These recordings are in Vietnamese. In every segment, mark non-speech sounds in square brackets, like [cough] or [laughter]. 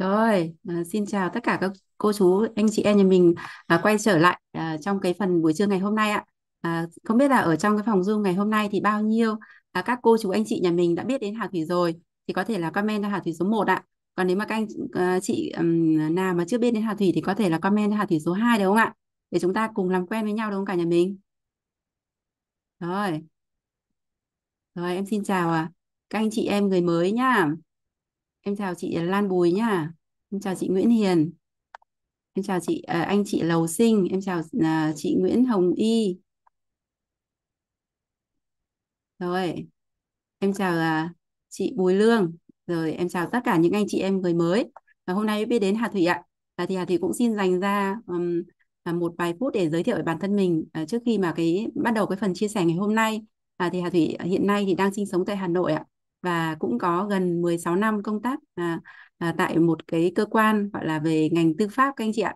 Rồi, à, xin chào tất cả các cô chú, anh chị em nhà mình à, quay trở lại à, trong cái phần buổi trưa ngày hôm nay ạ. À, không biết là ở trong cái phòng Zoom ngày hôm nay thì bao nhiêu à, các cô chú anh chị nhà mình đã biết đến Hà Thủy rồi thì có thể là comment cho Hà Thủy số 1 ạ. Còn nếu mà các anh à, chị um, nào mà chưa biết đến Hà Thủy thì có thể là comment cho Hà Thủy số 2 được không ạ? Để chúng ta cùng làm quen với nhau đúng không cả nhà mình? Rồi. Rồi em xin chào à. các anh chị em người mới nhá. Em chào chị Lan Bùi nhá. Em chào chị Nguyễn Hiền. Em chào chị à, anh chị Lầu Sinh, em chào à, chị Nguyễn Hồng Y. Rồi. Em chào à, chị Bùi Lương. Rồi em chào tất cả những anh chị em người mới. Và hôm nay biết đến Hà Thủy ạ. À, thì Hà Thủy cũng xin dành ra um, một vài phút để giới thiệu về bản thân mình à, trước khi mà cái bắt đầu cái phần chia sẻ ngày hôm nay. À, thì Hà Thủy hiện nay thì đang sinh sống tại Hà Nội ạ và cũng có gần 16 năm công tác à, à, tại một cái cơ quan gọi là về ngành tư pháp các anh chị ạ.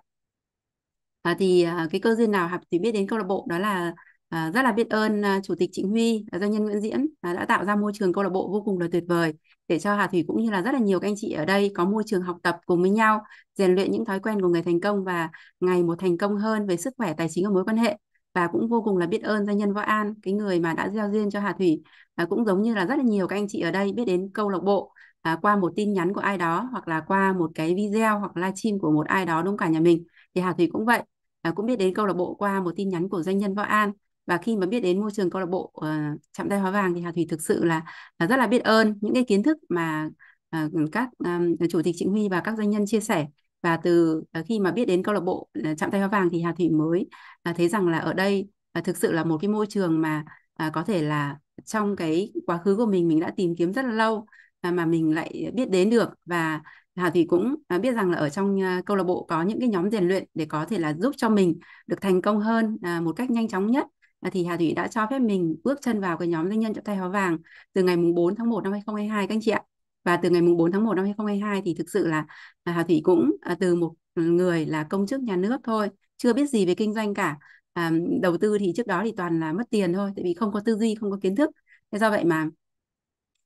À, thì à, cái cơ duyên nào học thì biết đến câu lạc bộ đó là à, rất là biết ơn à, chủ tịch Trịnh Huy, à, doanh nhân Nguyễn Diễn à, đã tạo ra môi trường câu lạc bộ vô cùng là tuyệt vời để cho Hà Thủy cũng như là rất là nhiều các anh chị ở đây có môi trường học tập cùng với nhau, rèn luyện những thói quen của người thành công và ngày một thành công hơn về sức khỏe, tài chính và mối quan hệ và cũng vô cùng là biết ơn doanh nhân Võ An cái người mà đã gieo duyên cho Hà Thủy và cũng giống như là rất là nhiều các anh chị ở đây biết đến câu lạc bộ à, qua một tin nhắn của ai đó hoặc là qua một cái video hoặc livestream của một ai đó đúng cả nhà mình thì Hà Thủy cũng vậy à, cũng biết đến câu lạc bộ qua một tin nhắn của doanh nhân Võ An và khi mà biết đến môi trường câu lạc bộ uh, ờ, chạm tay hóa vàng thì Hà Thủy thực sự là, là rất là biết ơn những cái kiến thức mà uh, các um, chủ tịch Trịnh Huy và các doanh nhân chia sẻ và từ ờ, khi mà biết đến câu lạc bộ chạm ờ, tay hoa vàng thì Hà Thủy mới ờ, thấy rằng là ở đây thực sự là một cái môi trường mà có thể là trong cái quá khứ của mình mình đã tìm kiếm rất là lâu mà mình lại biết đến được và Hà Thủy cũng biết rằng là ở trong câu lạc bộ có những cái nhóm rèn luyện để có thể là giúp cho mình được thành công hơn một cách nhanh chóng nhất thì Hà Thủy đã cho phép mình bước chân vào cái nhóm doanh nhân trọng tay hóa vàng từ ngày mùng 4 tháng 1 năm 2022 các anh chị ạ và từ ngày mùng 4 tháng 1 năm 2022 thì thực sự là à, Hà Thủy cũng à, từ một người là công chức nhà nước thôi chưa biết gì về kinh doanh cả à, đầu tư thì trước đó thì toàn là mất tiền thôi tại vì không có tư duy không có kiến thức thế do vậy mà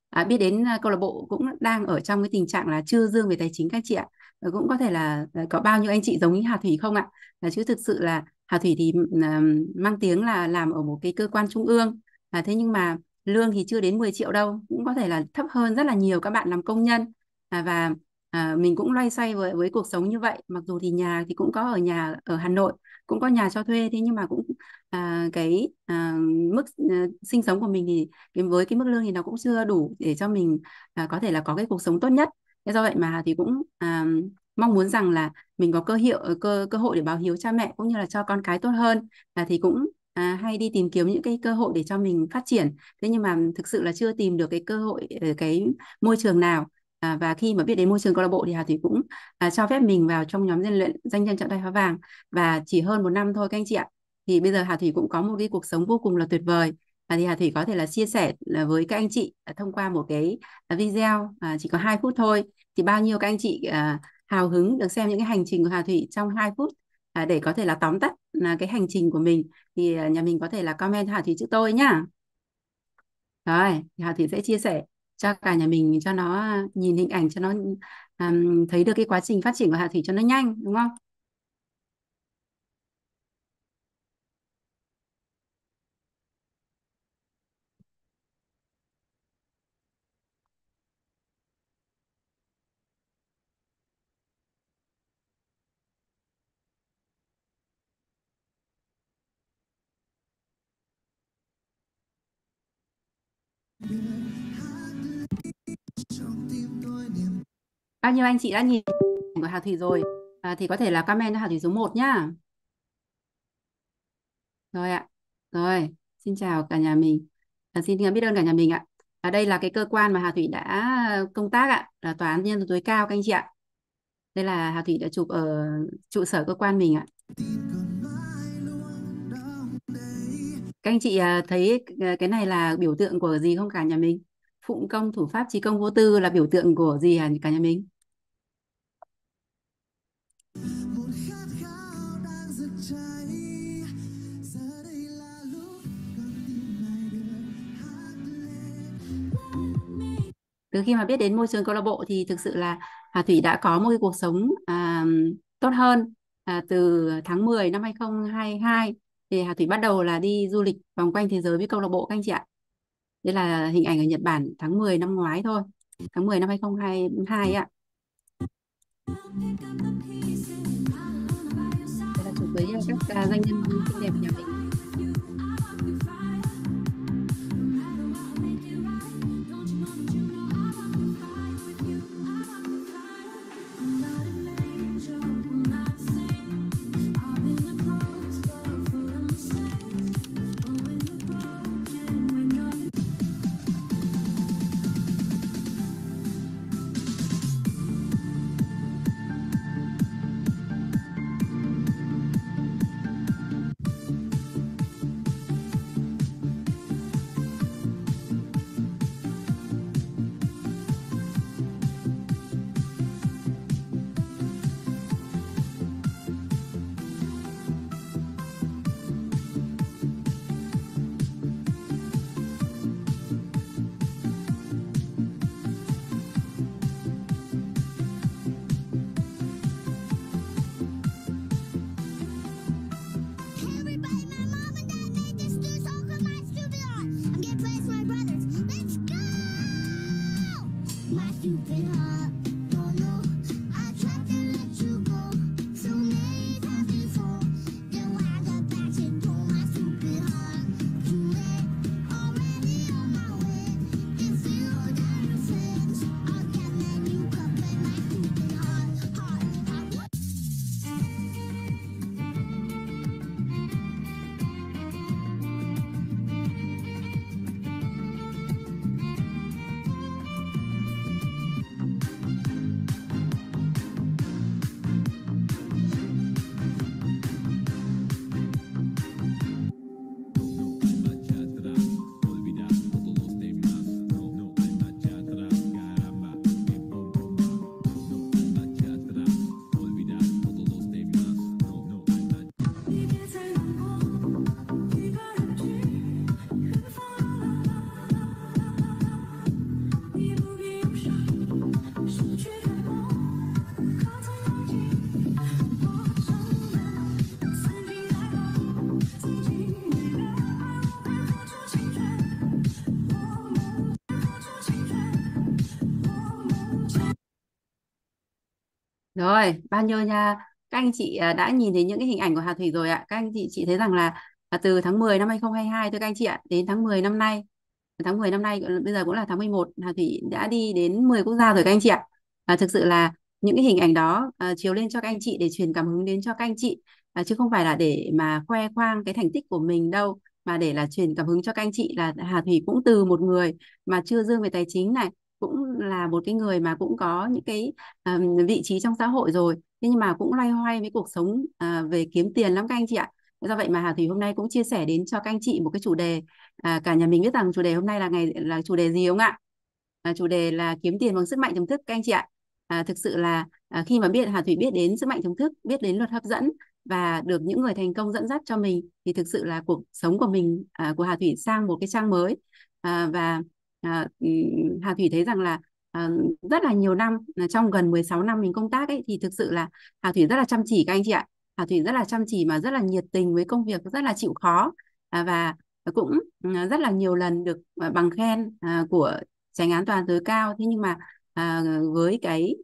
à, biết đến câu lạc bộ cũng đang ở trong cái tình trạng là chưa dương về tài chính các chị ạ à, cũng có thể là có bao nhiêu anh chị giống như Hà Thủy không ạ à, chứ thực sự là Hà Thủy thì à, mang tiếng là làm ở một cái cơ quan trung ương à, thế nhưng mà lương thì chưa đến 10 triệu đâu cũng có thể là thấp hơn rất là nhiều các bạn làm công nhân à, và à, mình cũng loay xoay với với cuộc sống như vậy mặc dù thì nhà thì cũng có ở nhà ở Hà Nội cũng có nhà cho thuê thế nhưng mà cũng à, cái à, mức à, sinh sống của mình thì với cái mức lương thì nó cũng chưa đủ để cho mình à, có thể là có cái cuộc sống tốt nhất thế do vậy mà thì cũng à, mong muốn rằng là mình có cơ hiệu cơ cơ hội để báo hiếu cha mẹ cũng như là cho con cái tốt hơn à, thì cũng À, hay đi tìm kiếm những cái cơ hội để cho mình phát triển thế nhưng mà thực sự là chưa tìm được cái cơ hội ở ờ, cái môi trường nào à, và khi mà biết đến môi trường câu lạc bộ thì Hà Thủy cũng à, cho phép mình vào trong nhóm dân luyện danh nhân chọn tay phá vàng và chỉ hơn một năm thôi các anh chị ạ thì bây giờ Hà Thủy cũng có một cái cuộc sống vô cùng là tuyệt vời À, thì Hà Thủy có thể là chia sẻ à, với các anh chị à, thông qua một cái video à, chỉ có 2 phút thôi thì bao nhiêu các anh chị à, hào hứng được xem những cái hành trình của Hà Thủy trong 2 phút à, để có thể là tóm tắt là cái hành trình của mình thì à, nhà mình có thể là comment cho Hà thủy chữ tôi nhá rồi Hà thủy sẽ chia sẻ cho cả nhà mình cho nó nhìn hình ảnh cho nó um, thấy được cái quá trình phát triển của Hà Thủy cho nó nhanh đúng không Bao nhiêu anh chị đã nhìn của Hà Thủy rồi? À, thì có thể là comment cho Hà Thủy số 1 nhá. Rồi ạ. Rồi, xin chào cả nhà mình. À, xin biết ơn cả nhà mình ạ. À, đây là cái cơ quan mà Hà Thủy đã công tác ạ, là tòa án nhân dân tối cao các anh chị ạ. Đây là Hà Thủy đã chụp ở trụ sở cơ quan mình ạ. Các anh chị à, thấy cái này là biểu tượng của gì không cả nhà mình? phụng công thủ pháp trí công vô tư là biểu tượng của gì hả cả nhà mình từ khi mà biết đến môi trường câu lạc bộ thì thực sự là Hà Thủy đã có một cái cuộc sống à, tốt hơn à, từ tháng 10 năm 2022 thì Hà Thủy bắt đầu là đi du lịch vòng quanh thế giới với câu lạc bộ các anh chị ạ đây là hình ảnh ở Nhật Bản tháng 10 năm ngoái thôi tháng 10 năm 2022 ạ đây là chụp với các à, doanh nhân xinh đẹp nhà mình Rồi, bao nhiêu nha. Các anh chị à, đã nhìn thấy những cái hình ảnh của Hà Thủy rồi ạ. Các anh chị chị thấy rằng là à, từ tháng 10 năm 2022 thôi các anh chị ạ, đến tháng 10 năm nay, tháng 10 năm nay ờ, bây giờ cũng là tháng 11, Hà Thủy đã đi đến 10 quốc gia rồi các anh chị ạ. À, thực sự là những cái hình ảnh đó à, chiếu lên cho các anh chị để truyền cảm hứng đến cho các anh chị à, chứ không phải là để mà khoe khoang cái thành tích của mình đâu mà để là truyền cảm hứng cho các anh chị là Hà Thủy cũng từ một người mà chưa dương về tài chính này cũng là một cái người mà cũng có những cái um, vị trí trong xã hội rồi thế nhưng mà cũng loay hoay với cuộc sống uh, về kiếm tiền lắm các anh chị ạ do vậy mà Hà Thủy hôm nay cũng chia sẻ đến cho các anh chị một cái chủ đề à, cả nhà mình biết rằng chủ đề hôm nay là ngày là chủ đề gì không ạ à, chủ đề là kiếm tiền bằng sức mạnh tiềm thức các anh chị ạ à, thực sự là à, khi mà biết Hà Thủy biết đến sức mạnh tiềm thức biết đến luật hấp dẫn và được những người thành công dẫn dắt cho mình thì thực sự là cuộc sống của mình à, của Hà Thủy sang một cái trang mới à, và Ờ, ừ, Hà Thủy thấy rằng là ờ, rất là nhiều năm ờ, trong gần 16 năm mình công tác ấy thì thực sự là Hà Thủy rất là chăm chỉ các anh chị ạ Hà Thủy rất là chăm chỉ mà rất là nhiệt tình với công việc rất là chịu khó và cũng ừ, rất là nhiều lần được bằng khen của tránh án toàn án tối cao thế nhưng mà với cái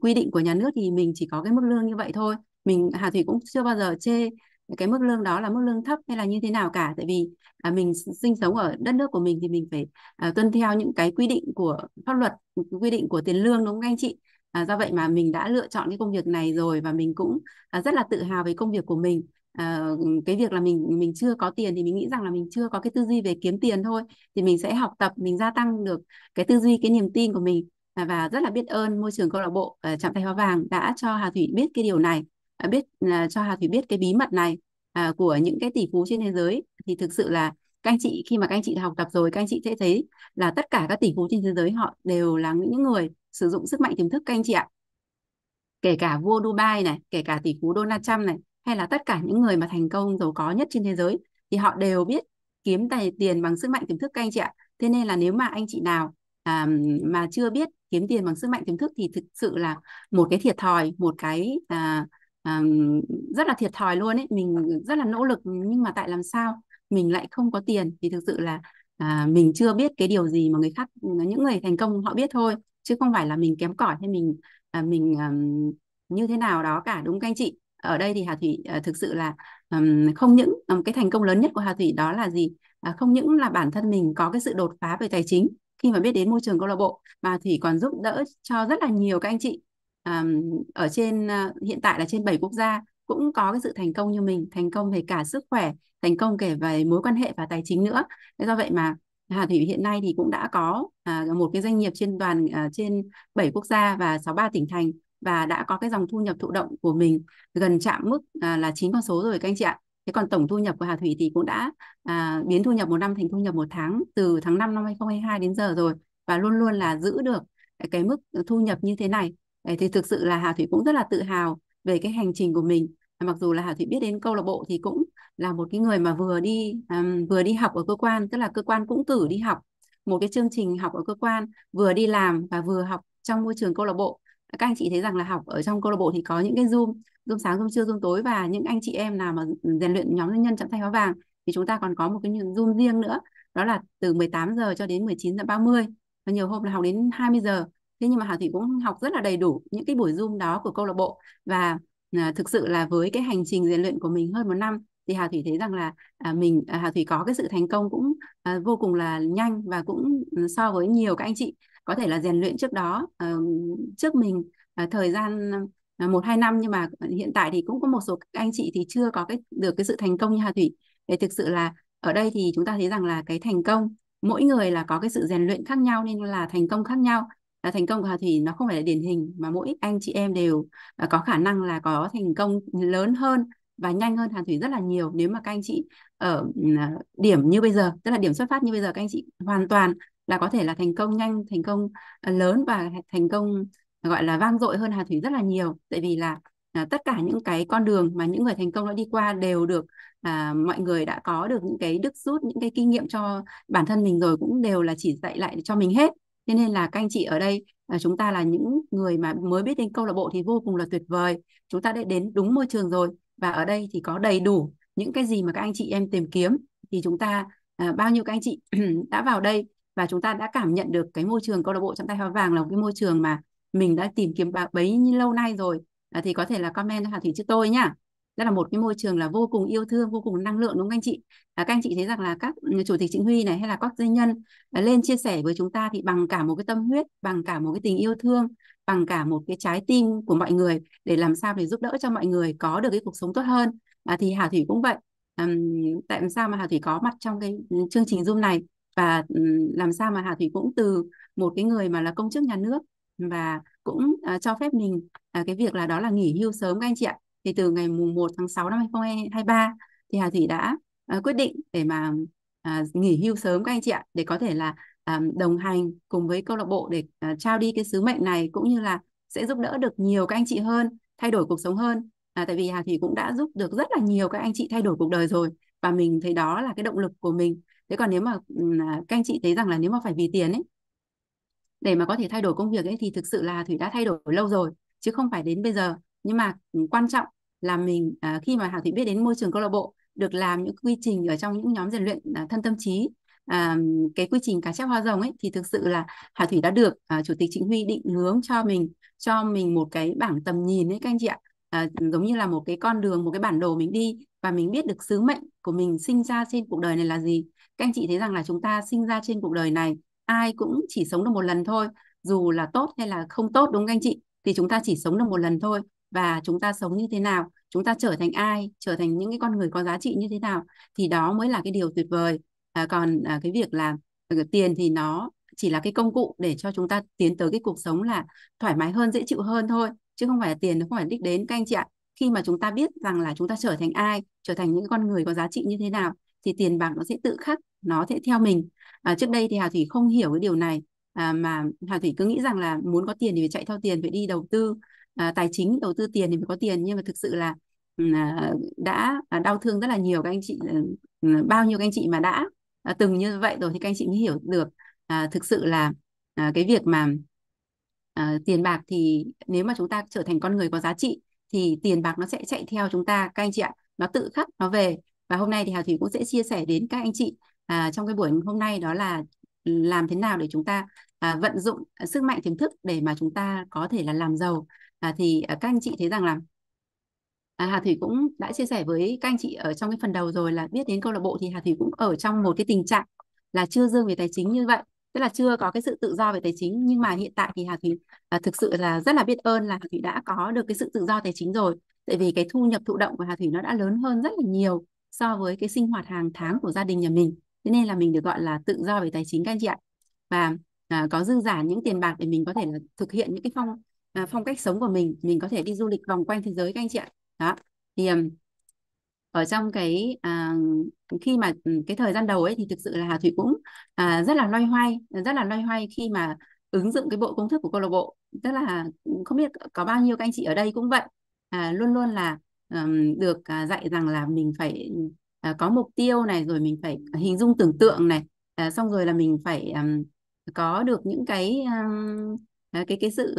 quy định của nhà nước thì mình chỉ có cái mức lương như vậy thôi mình Hà Thủy cũng chưa bao giờ chê cái mức lương đó là mức lương thấp hay là như thế nào cả tại vì à, mình sinh sống ở đất nước của mình thì mình phải à, tuân theo những cái quy định của pháp luật quy định của tiền lương đúng không anh chị à, do vậy mà mình đã lựa chọn cái công việc này rồi và mình cũng à, rất là tự hào về công việc của mình à, cái việc là mình mình chưa có tiền thì mình nghĩ rằng là mình chưa có cái tư duy về kiếm tiền thôi thì mình sẽ học tập mình gia tăng được cái tư duy cái niềm tin của mình à, và rất là biết ơn môi trường câu lạc bộ à, Trạm Tay Hoa Vàng đã cho Hà Thủy biết cái điều này Ờ, biết ờ, cho Hà Thủy biết cái bí mật này ờ, của những cái tỷ phú trên thế giới thì thực sự là các anh chị khi mà các anh chị học tập rồi các anh chị sẽ thấy là tất cả các tỷ phú trên thế giới họ đều là những người sử dụng sức mạnh tiềm thức các anh chị ạ kể cả vua Dubai này kể cả tỷ phú Donald Trump này hay là tất cả những người mà thành công giàu có nhất trên thế giới thì họ đều biết kiếm tài tiền bằng sức mạnh tiềm thức các anh chị ạ thế nên là nếu mà anh chị nào à, mà chưa biết kiếm tiền bằng sức mạnh tiềm thức thì thực sự là một cái thiệt thòi một cái à, rất là thiệt thòi luôn ấy mình rất là nỗ lực nhưng mà tại làm sao mình lại không có tiền thì thực sự là à, mình chưa biết cái điều gì mà người khác những người thành công họ biết thôi chứ không phải là mình kém cỏi hay mình à, mình um, như thế nào đó cả đúng không các anh chị ở đây thì Hà Thủy uh, thực sự là um, không những um, cái thành công lớn nhất của Hà Thủy đó là gì uh, không những là bản thân mình có cái sự đột phá về tài chính khi mà biết đến môi trường câu lạc bộ mà thì còn giúp đỡ cho rất là nhiều các anh chị um, ở trên uh, hiện tại là trên 7 quốc gia cũng có cái sự thành công như mình thành công về cả sức khỏe thành công kể về mối quan hệ và tài chính nữa do vậy mà Hà Thủy hiện nay thì cũng đã có à, một cái doanh nghiệp ờ, trên toàn à, trên 7 quốc gia và 63 tỉnh thành và đã có cái dòng thu nhập thụ động của mình gần chạm mức à, là 9 con số rồi các anh chị ạ. Thế còn tổng thu nhập của Hà Thủy thì cũng đã à, biến thu nhập một năm thành thu nhập một tháng từ tháng 5 năm 2022 đến giờ rồi và luôn luôn là giữ được cái mức thu nhập như thế này Đấy, thì thực sự là Hà Thủy cũng rất là tự hào về cái hành trình của mình mặc dù là Hà Thủy biết đến câu lạc bộ thì cũng là một cái người mà vừa đi um, vừa đi học ở cơ quan tức là cơ quan cũng cử đi học một cái chương trình học ở cơ quan vừa đi làm và vừa học trong môi trường câu lạc bộ các anh chị thấy rằng là học ở trong câu lạc bộ thì có những cái zoom zoom sáng zoom trưa zoom tối và những anh chị em nào mà rèn luyện nhóm doanh nhân chạm tay hóa vàng thì chúng ta còn có một cái zoom riêng nữa đó là từ 18 giờ cho đến 19 giờ 30 và nhiều hôm là học đến 20 giờ thế nhưng mà Hà Thủy cũng học rất là đầy đủ những cái buổi zoom đó của câu lạc bộ và à, thực sự là với cái hành trình rèn luyện của mình hơn một năm thì Hà Thủy thấy rằng là à, mình à, Hà Thủy có cái sự thành công cũng à, vô cùng là nhanh và cũng so với nhiều các anh chị có thể là rèn luyện trước đó ờ, trước mình thời gian một hai năm nhưng mà hiện tại thì cũng có một số các anh chị thì chưa có cái được cái sự thành công như Hà Thủy để thực sự là ở đây thì chúng ta thấy rằng là cái thành công mỗi người là có cái sự rèn luyện khác nhau nên là thành công khác nhau là thành công của Hà Thủy nó không phải là điển hình mà mỗi anh chị em đều à, có khả năng là có thành công lớn hơn và nhanh hơn hà Thủy rất là nhiều nếu mà các anh chị ở à, điểm như bây giờ tức là điểm xuất phát như bây giờ các anh chị hoàn toàn là có thể là thành công nhanh thành công à, lớn và thành công gọi là vang dội hơn Hà Thủy rất là nhiều tại vì là tất cả những cái con đường mà những người thành công đã đi qua đều được à, mọi người đã có được những cái đức rút những cái kinh nghiệm cho bản thân mình rồi cũng đều là chỉ dạy lại cho mình hết Thế nên là các anh chị ở đây à, chúng ta là những người mà mới biết đến câu lạc bộ thì vô cùng là tuyệt vời. Chúng ta đã đến đúng môi trường rồi và ở đây thì có đầy đủ những cái gì mà các anh chị em tìm kiếm thì chúng ta à, bao nhiêu các anh chị [clears throat] đã vào đây và chúng ta đã cảm nhận được cái môi trường câu lạc bộ trong tay hoa vàng là một cái môi trường mà mình đã tìm kiếm bấy lâu nay rồi à, thì có thể là comment cho Hà Thủy chứ tôi nhá rất là một cái môi trường là vô cùng yêu thương vô cùng năng lượng đúng không anh chị à, các anh chị thấy rằng là các chủ tịch chính huy này hay là các doanh nhân à, lên chia sẻ với chúng ta thì bằng cả một cái tâm huyết bằng cả một cái tình yêu thương bằng cả một cái trái tim của mọi người để làm sao để giúp đỡ cho mọi người có được cái cuộc sống tốt hơn à, thì Hà Thủy cũng vậy à, tại sao mà Hà Thủy có mặt trong cái chương trình Zoom này và làm sao mà Hà Thủy cũng từ một cái người mà là công chức nhà nước và cũng uh, cho phép mình uh, cái việc là đó là nghỉ hưu sớm các anh chị ạ thì từ ngày mùng 1 tháng 6 năm 2023 thì Hà Thủy đã uh, quyết định để mà uh, nghỉ hưu sớm các anh chị ạ để có thể là uh, đồng hành cùng với câu lạc bộ để uh, trao đi cái sứ mệnh này cũng như là sẽ giúp đỡ được nhiều các anh chị hơn thay đổi cuộc sống hơn à, tại vì Hà Thủy cũng đã giúp được rất là nhiều các anh chị thay đổi cuộc đời rồi và mình thấy đó là cái động lực của mình thế còn nếu mà ừ, các anh chị thấy rằng là nếu mà phải vì tiền ấy để mà có thể thay đổi công việc ấy thì thực sự là Thủy đã thay đổi lâu rồi chứ không phải đến bây giờ nhưng mà ừ, quan trọng là mình à, khi mà Hà thủy biết đến môi trường câu lạc bộ được làm những quy trình ở trong những nhóm rèn luyện à, thân tâm trí à, cái quy trình cá chép hoa rồng ấy thì thực sự là Hà Thủy đã được à, chủ tịch Trịnh Huy định hướng cho mình cho mình một cái bảng tầm nhìn đấy các anh chị ạ à, giống như là một cái con đường một cái bản đồ mình đi và mình biết được sứ mệnh của mình sinh ra trên cuộc đời này là gì các anh chị thấy rằng là chúng ta sinh ra trên cuộc đời này ai cũng chỉ sống được một lần thôi dù là tốt hay là không tốt đúng không các anh chị thì chúng ta chỉ sống được một lần thôi và chúng ta sống như thế nào chúng ta trở thành ai trở thành những cái con người có giá trị như thế nào thì đó mới là cái điều tuyệt vời à, còn à, cái việc là à, tiền thì nó chỉ là cái công cụ để cho chúng ta tiến tới cái cuộc sống là thoải mái hơn dễ chịu hơn thôi chứ không phải là tiền nó không phải đích đến các anh chị ạ khi mà chúng ta biết rằng là chúng ta trở thành ai trở thành những con người có giá trị như thế nào thì tiền bạc nó sẽ tự khắc nó sẽ theo mình à, trước đây thì hà thủy không hiểu cái điều này à, mà hà thủy cứ nghĩ rằng là muốn có tiền thì phải chạy theo tiền phải đi đầu tư À, tài chính đầu tư tiền thì mới có tiền nhưng mà thực sự là ừ, à, đã à, đau thương rất là nhiều các anh chị ừ, ừ, bao nhiêu các anh chị mà đã từng như vậy rồi thì các anh chị mới hiểu được thực sự là cái việc mà tiền bạc thì nếu mà chúng ta trở thành con người có giá trị thì tiền bạc nó sẽ chạy theo chúng ta các anh chị ạ nó tự khắc nó về và hôm nay thì Hà Thủy cũng sẽ chia sẻ đến các anh chị trong cái buổi hôm nay đó là làm thế nào để chúng ta vận dụng sức mạnh tiềm thức để mà chúng ta có thể là làm giàu à, thì à, các anh chị thấy rằng là à, Hà Thủy cũng đã chia sẻ với các anh chị ở trong cái phần đầu rồi là biết đến câu lạc bộ thì Hà Thủy cũng ở trong một cái tình trạng là chưa dương về tài chính như vậy tức là chưa có cái sự tự do về tài chính nhưng mà hiện tại thì Hà Thủy à, thực sự là rất là biết ơn là Hà Thủy đã có được cái sự tự do tài chính rồi tại vì cái thu nhập thụ động của Hà Thủy nó đã lớn hơn rất là nhiều so với cái sinh hoạt hàng tháng của gia đình nhà mình thế nên là mình được gọi là tự do về tài chính các anh chị ạ và à, có dư giả những tiền bạc để mình có thể là thực hiện những cái phong à, phong cách sống của mình mình có thể đi du lịch vòng quanh thế giới các anh chị ạ đó thì ở trong cái à, khi mà cái thời gian đầu ấy thì thực sự là Hà Thủy cũng à, rất là loay hoay rất là loay hoay khi mà ứng dụng cái bộ công thức của câu lạc bộ rất là không biết có bao nhiêu các anh chị ở đây cũng vậy à, luôn luôn là um, được à, dạy rằng là mình phải à, có mục tiêu này rồi mình phải hình dung tưởng tượng này à, xong rồi là mình phải um, có được những cái um, Ờ, cái cái sự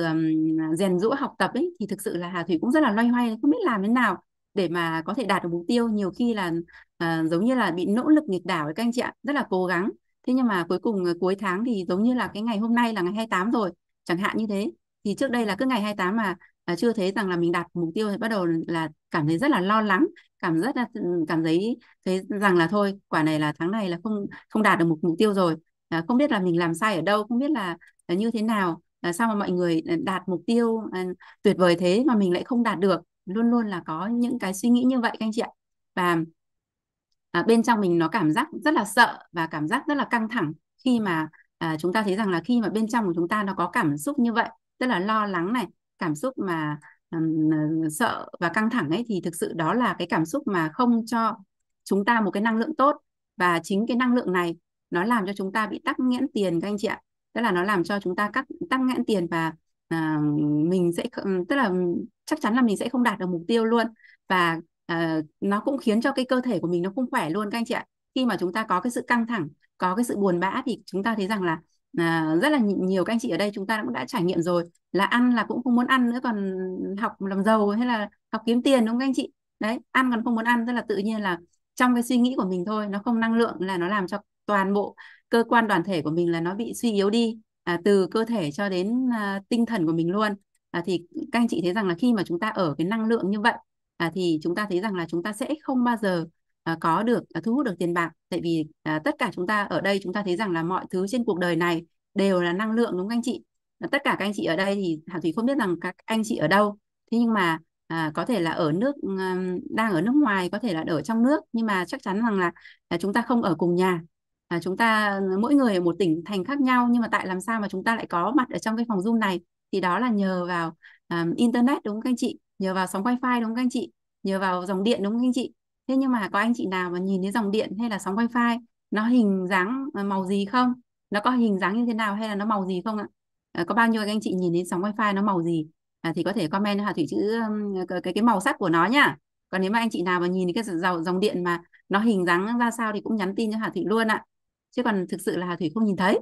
rèn rũa học tập ấy thì thực sự là Hà Thủy cũng rất là loay hoay không biết làm thế nào để mà có thể đạt được mục tiêu nhiều khi là ờ, giống như là bị nỗ lực nghịch đảo ấy các anh chị ạ rất là cố gắng thế nhưng mà cuối cùng ờ, cuối tháng thì giống như là cái ngày hôm nay là ngày 28 rồi chẳng hạn như thế thì trước đây là cứ ngày 28 mà chưa thấy rằng là mình đạt mục tiêu thì bắt đầu là cảm thấy rất là lo lắng cảm rất là ừ, cảm thấy thấy rằng là thôi quả này là tháng này là không không đạt được một mục tiêu rồi không biết là mình làm sai ở đâu không biết là, là như thế nào à, sao mà mọi người ờ, đạt mục tiêu à, tuyệt vời thế mà mình lại không đạt được luôn luôn là có những cái suy nghĩ như vậy các anh chị ạ và à, bên trong mình nó cảm giác rất là sợ và cảm giác rất là căng thẳng khi mà à, chúng ta thấy rằng là khi mà bên trong của chúng ta nó có cảm xúc như vậy tức là lo lắng này cảm xúc mà um, sợ và căng thẳng ấy thì thực sự đó là cái cảm xúc mà không cho chúng ta một cái năng lượng tốt và chính cái năng lượng này nó làm cho chúng ta bị tắc nghẽn tiền các anh chị ạ tức là nó làm cho chúng ta cắt tăng ngãn tiền và à, mình sẽ tức là chắc chắn là mình sẽ không đạt được mục tiêu luôn và à, nó cũng khiến cho cái cơ thể của mình nó không khỏe luôn các anh chị ạ khi mà chúng ta có cái sự căng thẳng có cái sự buồn bã thì chúng ta thấy rằng là à, rất là nhiều các anh chị ở đây chúng ta cũng đã trải nghiệm rồi là ăn là cũng không muốn ăn nữa còn học làm giàu hay là học kiếm tiền đúng không các anh chị đấy ăn còn không muốn ăn tức là tự nhiên là trong cái suy nghĩ của mình thôi nó không năng lượng là nó làm cho toàn bộ cơ quan đoàn thể của mình là nó bị suy yếu đi à, từ cơ thể cho đến à, tinh thần của mình luôn à, thì các anh chị thấy rằng là khi mà chúng ta ở cái năng lượng như vậy à, thì chúng ta thấy rằng là chúng ta sẽ không bao giờ à, có được à, thu hút được tiền bạc tại vì à, tất cả chúng ta ở đây chúng ta thấy rằng là mọi thứ trên cuộc đời này đều là năng lượng đúng không anh chị à, tất cả các anh chị ở đây thì Hà Thủy không biết rằng các anh chị ở đâu thế nhưng mà à, có thể là ở nước đang ở nước ngoài có thể là ở trong nước nhưng mà chắc chắn rằng là à, chúng ta không ở cùng nhà à, chúng ta mỗi người ở một tỉnh thành khác nhau nhưng mà tại làm sao mà chúng ta lại có mặt ở trong cái phòng Zoom này thì đó là nhờ vào um, internet đúng không các anh chị nhờ vào sóng wifi đúng không các anh chị nhờ vào dòng điện đúng không các anh chị thế nhưng mà có anh chị nào mà nhìn thấy dòng điện hay là sóng wifi nó hình dáng ờ, màu gì không nó có hình dáng như thế nào hay là nó màu gì không ạ à, có bao nhiêu anh chị nhìn thấy sóng wifi nó màu gì à, thì có thể comment hà thủy chữ cái cái màu sắc của nó nhá còn nếu mà anh chị nào mà nhìn thấy cái dòng dòng điện mà nó hình dáng ra sao thì cũng nhắn tin cho hà thủy luôn ạ chứ còn thực sự là Hà Thủy không nhìn thấy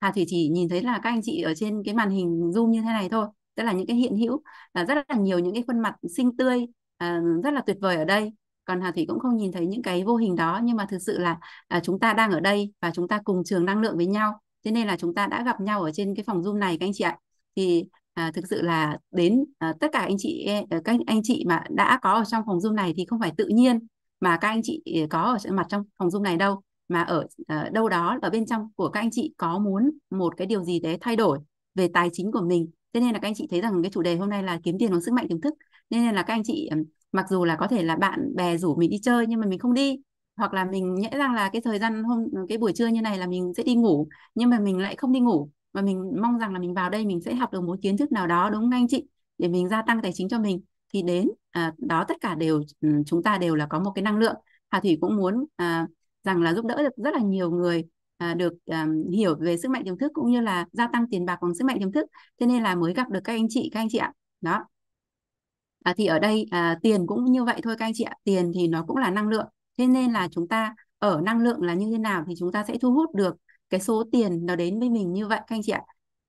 Hà Thủy chỉ nhìn thấy là các anh chị ở trên cái màn hình zoom như thế này thôi tức là những cái hiện hữu là rất là nhiều những cái khuôn mặt xinh tươi ờ, rất là tuyệt vời ở đây còn Hà Thủy cũng không nhìn thấy những cái vô hình đó nhưng mà thực sự là à, chúng ta đang ở đây và chúng ta cùng trường năng lượng với nhau thế nên là chúng ta đã gặp nhau ở trên cái phòng zoom này các anh chị ạ thì à, thực sự là đến à, tất cả anh chị e, ờ, các anh chị mà đã có ở trong phòng zoom này thì không phải tự nhiên mà các anh chị ờ, có ở mặt trong phòng zoom này đâu mà ở uh, đâu đó ở bên trong của các anh chị có muốn một cái điều gì đấy thay đổi về tài chính của mình thế nên là các anh chị thấy rằng cái chủ đề hôm nay là kiếm tiền bằng sức mạnh kiến thức nên là các anh chị mặc dù là có thể là bạn bè rủ mình đi chơi nhưng mà mình không đi hoặc là mình nhẽ rằng là cái thời gian hôm cái buổi trưa như này là mình sẽ đi ngủ nhưng mà mình lại không đi ngủ và mình mong rằng là mình vào đây mình sẽ học được một kiến thức nào đó đúng không anh chị để mình gia tăng tài chính cho mình thì đến à, đó tất cả đều chúng ta đều là có một cái năng lượng Hà Thủy cũng muốn à, rằng là giúp đỡ được rất là nhiều người à, được um, hiểu về sức mạnh tiềm thức cũng như là gia tăng tiền bạc bằng sức mạnh tiềm thức thế nên là mới gặp được các anh chị các anh chị ạ đó à, thì ở đây à, tiền cũng như vậy thôi các anh chị ạ tiền thì nó cũng là năng lượng thế nên là chúng ta ở năng lượng là như thế nào thì chúng ta sẽ thu hút được cái số tiền nó đến với mình như vậy các anh chị ạ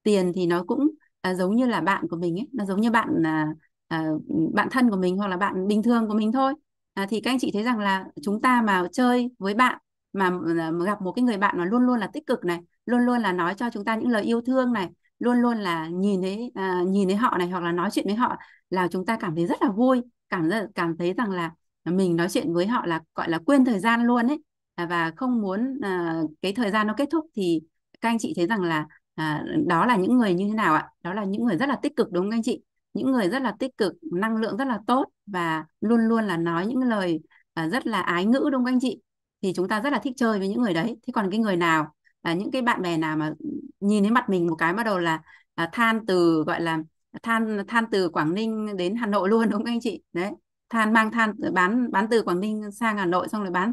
tiền thì nó cũng à, giống như là bạn của mình ấy nó giống như bạn à, à, bạn thân của mình hoặc là bạn bình thường của mình thôi à, thì các anh chị thấy rằng là chúng ta mà chơi với bạn mà, ờ, mà gặp một cái người bạn mà luôn luôn là tích cực này luôn luôn là nói cho chúng ta những lời yêu thương này luôn luôn là nhìn thấy à, nhìn thấy họ này hoặc là nói chuyện với họ là chúng ta cảm thấy rất là vui cảm cảm thấy rằng là mình nói chuyện với họ là gọi là quên thời gian luôn ấy à, và không muốn à, cái thời gian nó kết thúc thì các anh chị thấy rằng là à, đó là những người như thế nào ạ đó là những người rất là tích cực đúng không anh chị những người rất là tích cực năng lượng rất là tốt và luôn luôn là nói những lời à, rất là ái ngữ đúng không anh chị thì chúng ta rất là thích chơi với những người đấy thế còn cái người nào à, những cái bạn bè nào mà nhìn thấy mặt mình một cái bắt đầu là à, than từ gọi là than than từ Quảng Ninh đến Hà Nội luôn [laughs] đúng không anh chị đấy than mang than bán bán từ Quảng Ninh sang Hà Nội xong rồi bán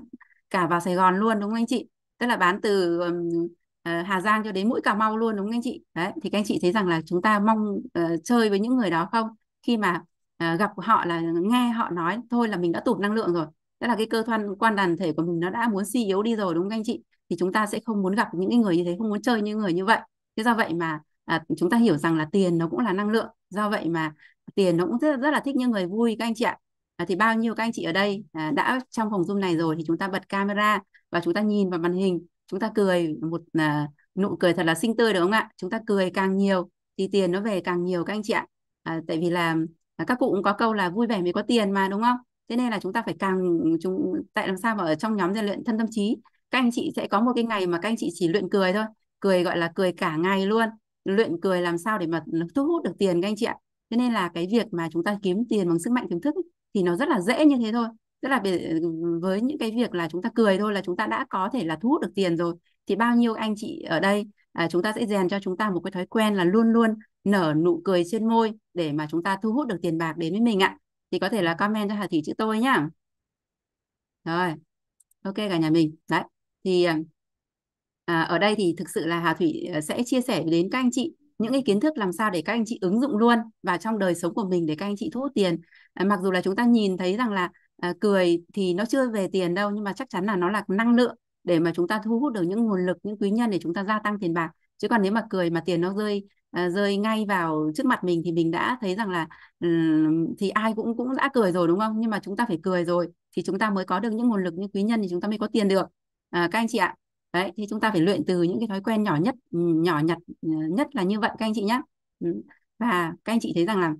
cả vào Sài Gòn luôn đúng không anh chị tức là bán từ um, Hà Giang cho đến mũi Cà Mau luôn đúng không anh chị đấy thì các anh chị thấy rằng là chúng ta mong uh, chơi với những người đó không khi mà à, gặp họ là nghe họ nói thôi là mình đã tụt năng lượng rồi tức là cái cơ quan quan đàn thể của mình nó đã muốn suy yếu đi rồi đúng không anh chị thì chúng ta sẽ không muốn gặp những cái người như thế không muốn chơi những người như vậy thế do vậy mà à, chúng ta hiểu rằng là tiền nó cũng là năng lượng do vậy mà tiền nó cũng rất, rất là thích những người vui các anh chị ạ à, thì bao nhiêu các anh chị ở đây à, đã trong phòng zoom này rồi thì chúng ta bật camera và chúng ta nhìn vào màn hình chúng ta cười một à, nụ cười thật là xinh tươi đúng không ạ chúng ta cười càng nhiều thì tiền nó về càng nhiều các anh chị ạ à, tại vì là các cụ cũng có câu là vui vẻ mới có tiền mà đúng không thế nên là chúng ta phải càng chúng tại làm sao mà ở trong nhóm rèn luyện thân tâm trí các anh chị sẽ có một cái ngày mà các anh chị chỉ luyện cười thôi cười gọi là cười cả ngày luôn luyện cười làm sao để mà thu hút được tiền các anh chị ạ thế nên là cái việc mà chúng ta kiếm tiền bằng sức mạnh kiến thức thì nó rất là dễ như thế thôi tức là với những cái việc là chúng ta cười thôi là chúng ta đã có thể là thu hút được tiền rồi thì bao nhiêu anh chị ở đây à, chúng ta sẽ rèn cho chúng ta một cái thói quen là luôn luôn nở nụ cười trên môi để mà chúng ta thu hút được tiền bạc đến với mình ạ thì có thể là comment cho Hà Thủy chữ tôi nhá rồi ok cả nhà mình đấy thì à, ở đây thì thực sự là Hà Thủy ờ, sẽ chia sẻ đến các anh chị những cái kiến thức làm sao để các anh chị ứng dụng luôn và trong đời sống của mình để các anh chị thu hút tiền à, mặc dù là chúng ta nhìn thấy rằng là à, cười thì nó chưa về tiền đâu nhưng mà chắc chắn là nó là năng lượng để mà chúng ta thu hút được những nguồn lực những quý nhân để chúng ta gia tăng tiền bạc chứ còn nếu mà cười mà tiền nó rơi À, rơi ngay vào trước mặt mình thì mình đã thấy rằng là ừ, thì ai cũng cũng đã cười rồi đúng không nhưng mà chúng ta phải cười rồi thì chúng ta mới có được những nguồn lực như quý nhân thì chúng ta mới có tiền được à, các anh chị ạ đấy thì chúng ta phải luyện từ những cái thói quen nhỏ nhất ừ, nhỏ nhặt ừ, nhất là như vậy các anh chị nhé và các anh chị thấy rằng là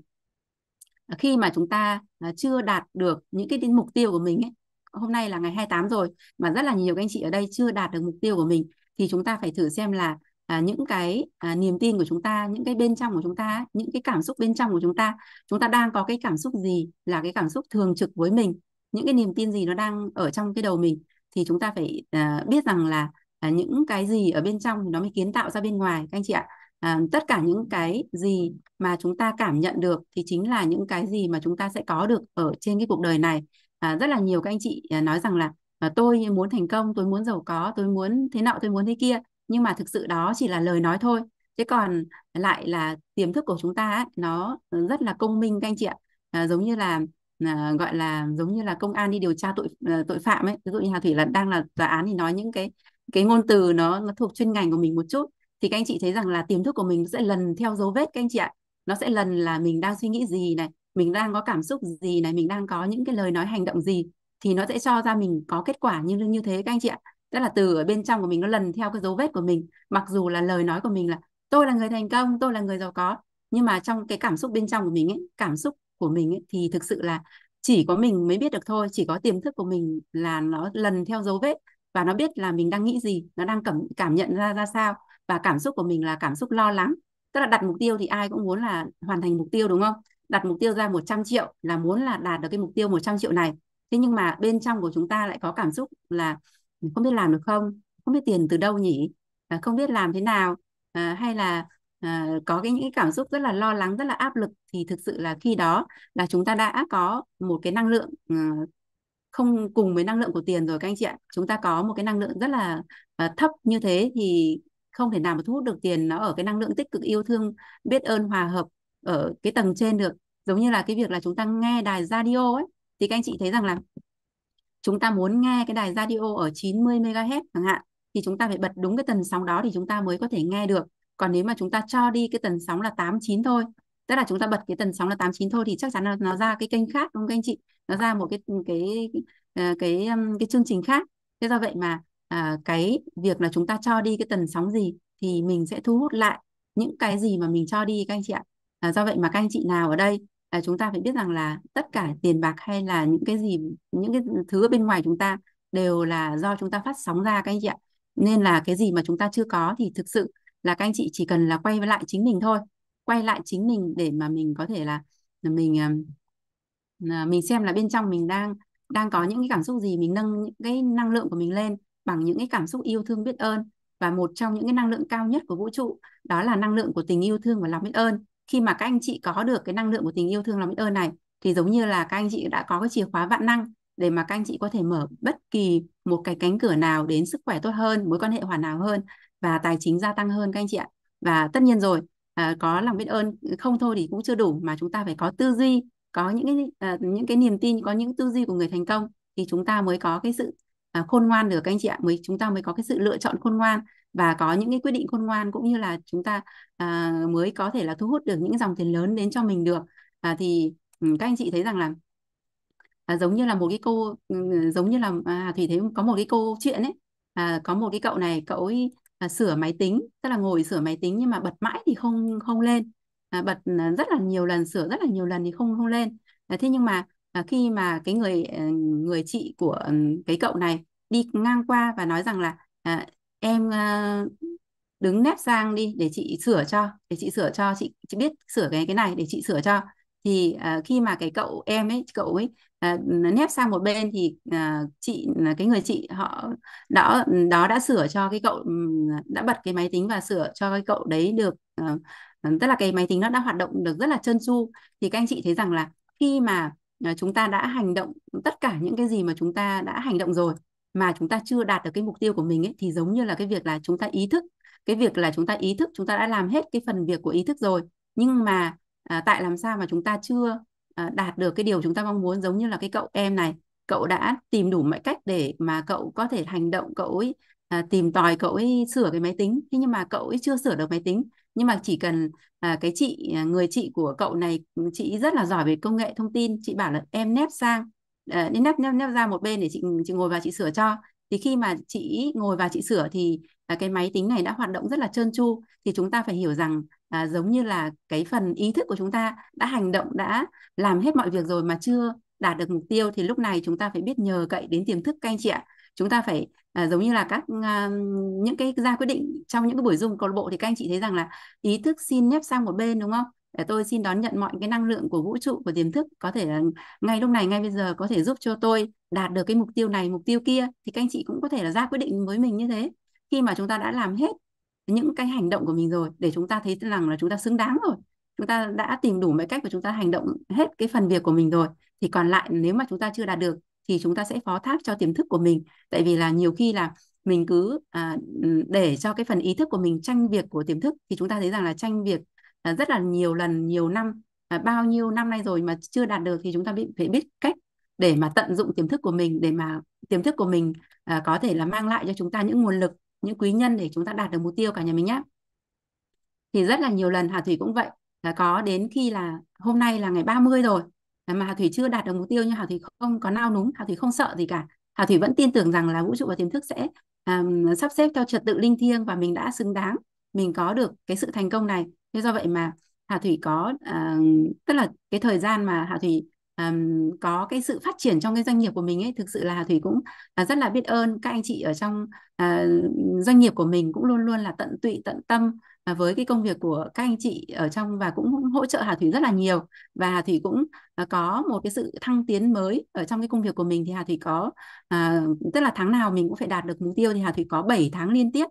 khi mà chúng ta à, chưa đạt được những cái mục tiêu của mình ấy hôm nay là ngày 28 rồi mà rất là nhiều các anh chị ở đây chưa đạt được mục tiêu của mình thì chúng ta phải thử xem là à, những cái à, niềm tin của chúng ta những cái bên trong của chúng ta những cái cảm xúc bên trong của chúng ta chúng ta đang có cái cảm xúc gì là cái cảm xúc thường trực với mình những cái niềm tin gì nó đang ở trong cái đầu mình thì chúng ta phải à, biết rằng là à, những cái gì ở bên trong thì nó mới kiến tạo ra bên ngoài các anh chị ạ à, tất cả những cái gì mà chúng ta cảm nhận được thì chính là những cái gì mà chúng ta sẽ có được ở trên cái cuộc đời này à, rất là nhiều các anh chị à, nói rằng là à, tôi muốn thành công tôi muốn giàu có tôi muốn thế nọ tôi muốn thế kia nhưng mà thực sự đó chỉ là lời nói thôi chứ còn lại là tiềm thức của chúng ta ấy, nó rất là công minh các anh chị ạ à, giống như là à, gọi là giống như là công an đi điều tra tội à, tội phạm ấy ví dụ như Hà Thủy là đang là tòa án thì nói những cái cái ngôn từ nó nó thuộc chuyên ngành của mình một chút thì các anh chị thấy rằng là tiềm thức của mình sẽ lần theo dấu vết các anh chị ạ nó sẽ lần là mình đang suy nghĩ gì này mình đang có cảm xúc gì này mình đang có những cái lời nói hành động gì thì nó sẽ cho ra mình có kết quả như như thế các anh chị ạ tức là từ ở bên trong của mình nó lần theo cái dấu vết của mình mặc dù là lời nói của mình là tôi là người thành công tôi là người giàu có nhưng mà trong cái cảm xúc bên trong của mình ấy, cảm xúc của mình ấy, thì thực sự là chỉ có mình mới biết được thôi chỉ có tiềm thức của mình là nó lần theo dấu vết và nó biết là mình đang nghĩ gì nó đang cảm cảm nhận ra ra sao và cảm xúc của mình là cảm xúc lo lắng tức là đặt mục tiêu thì ai cũng muốn là hoàn thành mục tiêu đúng không đặt mục tiêu ra 100 triệu là muốn là đạt được cái mục tiêu 100 triệu này thế nhưng mà bên trong của chúng ta lại có cảm xúc là không biết làm được không không biết tiền từ đâu nhỉ à, không biết làm thế nào à, hay là à, có cái những cái cảm xúc rất là lo lắng rất là áp lực thì thực sự là khi đó là chúng ta đã có một cái năng lượng à, không cùng với năng lượng của tiền rồi các anh chị ạ chúng ta có một cái năng lượng rất là à, thấp như thế thì không thể nào mà thu hút được tiền nó ở cái năng lượng tích cực yêu thương biết ơn hòa hợp ở cái tầng trên được giống như là cái việc là chúng ta nghe đài radio ấy thì các anh chị thấy rằng là chúng ta muốn nghe cái đài radio ở 90 MHz chẳng hạn thì chúng ta phải bật đúng cái tần sóng đó thì chúng ta mới có thể nghe được. Còn nếu mà chúng ta cho đi cái tần sóng là 89 thôi, tức là chúng ta bật cái tần sóng là 89 thôi thì chắc chắn là nó ra cái kênh khác đúng không các anh chị? Nó ra một cái cái ờ, cái cái, cái chương trình khác. Thế do vậy mà à, cái việc là chúng ta cho đi cái tần sóng gì thì mình sẽ thu hút lại những cái gì mà mình cho đi các anh chị ạ. À, do vậy mà các anh chị nào ở đây à, chúng ta phải biết rằng là tất cả tiền bạc hay là những cái gì những cái thứ ở bên ngoài chúng ta đều là do chúng ta phát sóng ra các anh chị ạ nên là cái gì mà chúng ta chưa có thì thực sự là các anh chị chỉ cần là quay lại chính mình thôi quay lại chính mình để mà mình có thể là mình à, mình xem là bên trong mình đang đang có những cái cảm xúc gì mình nâng những cái năng lượng của mình lên bằng những cái cảm xúc yêu thương biết ơn và một trong những cái năng lượng cao nhất của vũ trụ đó là năng lượng của tình yêu thương và lòng biết ơn khi mà các anh chị có được cái năng lượng của tình yêu thương lòng biết ơn này thì giống như là các anh chị đã có cái chìa khóa vạn năng để mà các anh chị có thể mở bất kỳ một cái cánh cửa nào đến sức khỏe tốt hơn mối quan hệ hoàn hảo hơn và tài chính gia tăng hơn các anh chị ạ và tất nhiên rồi à, có lòng biết ơn không thôi thì cũng chưa đủ mà chúng ta phải có tư duy có những cái à, những cái niềm tin có những tư duy của người thành công thì chúng ta mới có cái sự à, khôn ngoan được các anh chị ạ mới chúng ta mới có cái sự lựa chọn khôn ngoan và có những cái quyết định khôn ngoan cũng như là chúng ta à, mới có thể là thu hút được những dòng tiền lớn đến cho mình được à, thì ừ, các anh chị thấy rằng là à, giống như là một cái cô ừ, giống như là à, thủy thấy có một cái câu chuyện ấy à, có một cái cậu này cậu ấy à, sửa máy tính tức là ngồi sửa máy tính nhưng mà bật mãi thì không không lên à, bật ừ, rất là nhiều lần sửa rất là nhiều lần thì không không lên à, thế nhưng mà à, khi mà cái người người chị của cái cậu này đi ngang qua và nói rằng là à, em ờ, đứng nép sang đi để chị sửa cho để chị sửa cho chị chị biết sửa cái cái này để chị sửa cho thì uh, khi mà cái cậu em ấy cậu ấy uh, nép sang một bên thì uh, chị cái người chị họ đó đó đã sửa cho cái cậu đã bật cái máy tính và sửa cho cái cậu đấy được uh, tức là cái máy tính nó đã hoạt động được rất là trơn tru thì các anh chị thấy rằng là khi mà chúng ta đã hành động tất cả những cái gì mà chúng ta đã hành động rồi mà chúng ta chưa đạt được cái mục tiêu của mình ấy thì giống như là cái việc là chúng ta ý thức cái việc là chúng ta ý thức chúng ta đã làm hết cái phần việc của ý thức rồi nhưng mà à, tại làm sao mà chúng ta chưa à, đạt được cái điều chúng ta mong muốn giống như là cái cậu em này cậu đã tìm đủ mọi cách để mà cậu có thể hành động cậu ấy à, tìm tòi cậu ấy sửa cái máy tính thế nhưng mà cậu ấy chưa sửa được máy tính nhưng mà chỉ cần à, cái chị à, người chị của cậu này chị rất là giỏi về công nghệ thông tin chị bảo là em nép sang uh, ờ, nên nếp nếp nắp ra một bên để chị chị ngồi và chị sửa cho thì khi mà chị ngồi và chị sửa thì à, cái máy tính này đã hoạt động rất là trơn tru thì chúng ta phải hiểu rằng à, giống như là cái phần ý thức của chúng ta đã hành động đã làm hết mọi việc rồi mà chưa đạt được mục tiêu thì lúc này chúng ta phải biết nhờ cậy đến tiềm thức các anh chị ạ chúng ta phải à, giống như là các à, những cái ra quyết định trong những cái buổi dung câu lạc bộ thì các anh chị thấy rằng là ý thức xin nhấp sang một bên đúng không để tôi xin đón nhận mọi cái năng lượng của vũ trụ của tiềm thức có thể là ngay lúc này ngay bây giờ có thể giúp cho tôi đạt được cái mục tiêu này mục tiêu kia thì các anh chị cũng có thể là ra quyết định với mình như thế khi mà chúng ta đã làm hết những cái hành động của mình rồi để chúng ta thấy rằng là chúng ta xứng đáng rồi chúng ta đã tìm đủ mọi cách của chúng ta hành động hết cái phần việc của mình rồi thì còn lại nếu mà chúng ta chưa đạt được thì chúng ta sẽ phó thác cho tiềm thức của mình tại vì là nhiều khi là mình cứ à, để cho cái phần ý thức của mình tranh việc của tiềm thức thì chúng ta thấy rằng là tranh việc rất là nhiều lần nhiều năm à, bao nhiêu năm nay rồi mà chưa đạt được thì chúng ta bị phải biết cách để mà tận dụng tiềm thức của mình để mà tiềm thức của mình à, có thể là mang lại cho chúng ta những nguồn lực những quý nhân để chúng ta đạt được mục tiêu cả nhà mình nhé thì rất là nhiều lần Hà Thủy cũng vậy là có đến khi là hôm nay là ngày 30 rồi à, mà Hà Thủy chưa đạt được mục tiêu nhưng Hà Thủy không có nao núng Hà Thủy không sợ gì cả Hà Thủy vẫn tin tưởng rằng là vũ trụ và tiềm thức sẽ um, sắp xếp theo trật tự linh thiêng và mình đã xứng đáng mình có được cái sự thành công này thế do vậy mà Hà Thủy có uh, tức là cái thời gian mà Hà Thủy um, có cái sự phát triển trong cái doanh nghiệp của mình ấy thực sự là Hà Thủy cũng uh, rất là biết ơn các anh chị ở trong uh, doanh nghiệp của mình cũng luôn luôn là tận tụy tận tâm à, với cái công việc của các anh chị ở trong và cũng hỗ trợ Hà Thủy rất là nhiều và Hà Thủy cũng à, có một cái sự thăng tiến mới ở trong cái công việc của mình thì Hà Thủy có uh, tức là tháng nào mình cũng phải đạt được mục tiêu thì Hà Thủy có 7 tháng liên tiếp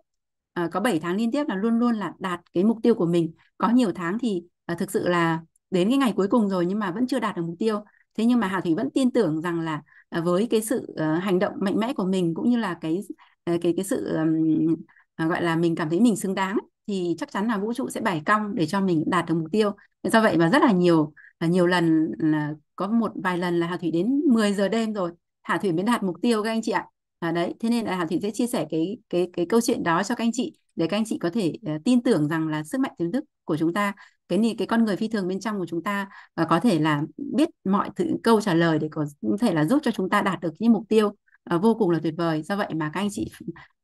à, có 7 tháng liên tiếp là luôn luôn là đạt cái mục tiêu của mình có nhiều tháng thì à, thực sự là đến cái ngày cuối cùng rồi nhưng mà vẫn chưa đạt được mục tiêu thế nhưng mà Hà Thủy vẫn tin tưởng rằng là à, với cái sự à, hành động mạnh mẽ của mình cũng như là cái cái cái sự à, gọi là mình cảm thấy mình xứng đáng thì chắc chắn là vũ trụ sẽ bày cong để cho mình đạt được mục tiêu do vậy mà rất là nhiều là nhiều lần là có một vài lần là Hà Thủy đến 10 giờ đêm rồi Hà Thủy mới đạt mục tiêu các anh chị ạ à, đấy thế nên là hà Thị sẽ chia sẻ cái cái cái câu chuyện đó cho các anh chị để các anh chị có thể uh, tin tưởng rằng là sức mạnh tiềm thức của chúng ta cái cái con người phi thường bên trong của chúng ta uh, có thể là biết mọi thứ, câu trả lời để có, có thể là giúp cho chúng ta đạt được những mục tiêu uh, vô cùng là tuyệt vời do vậy mà các anh chị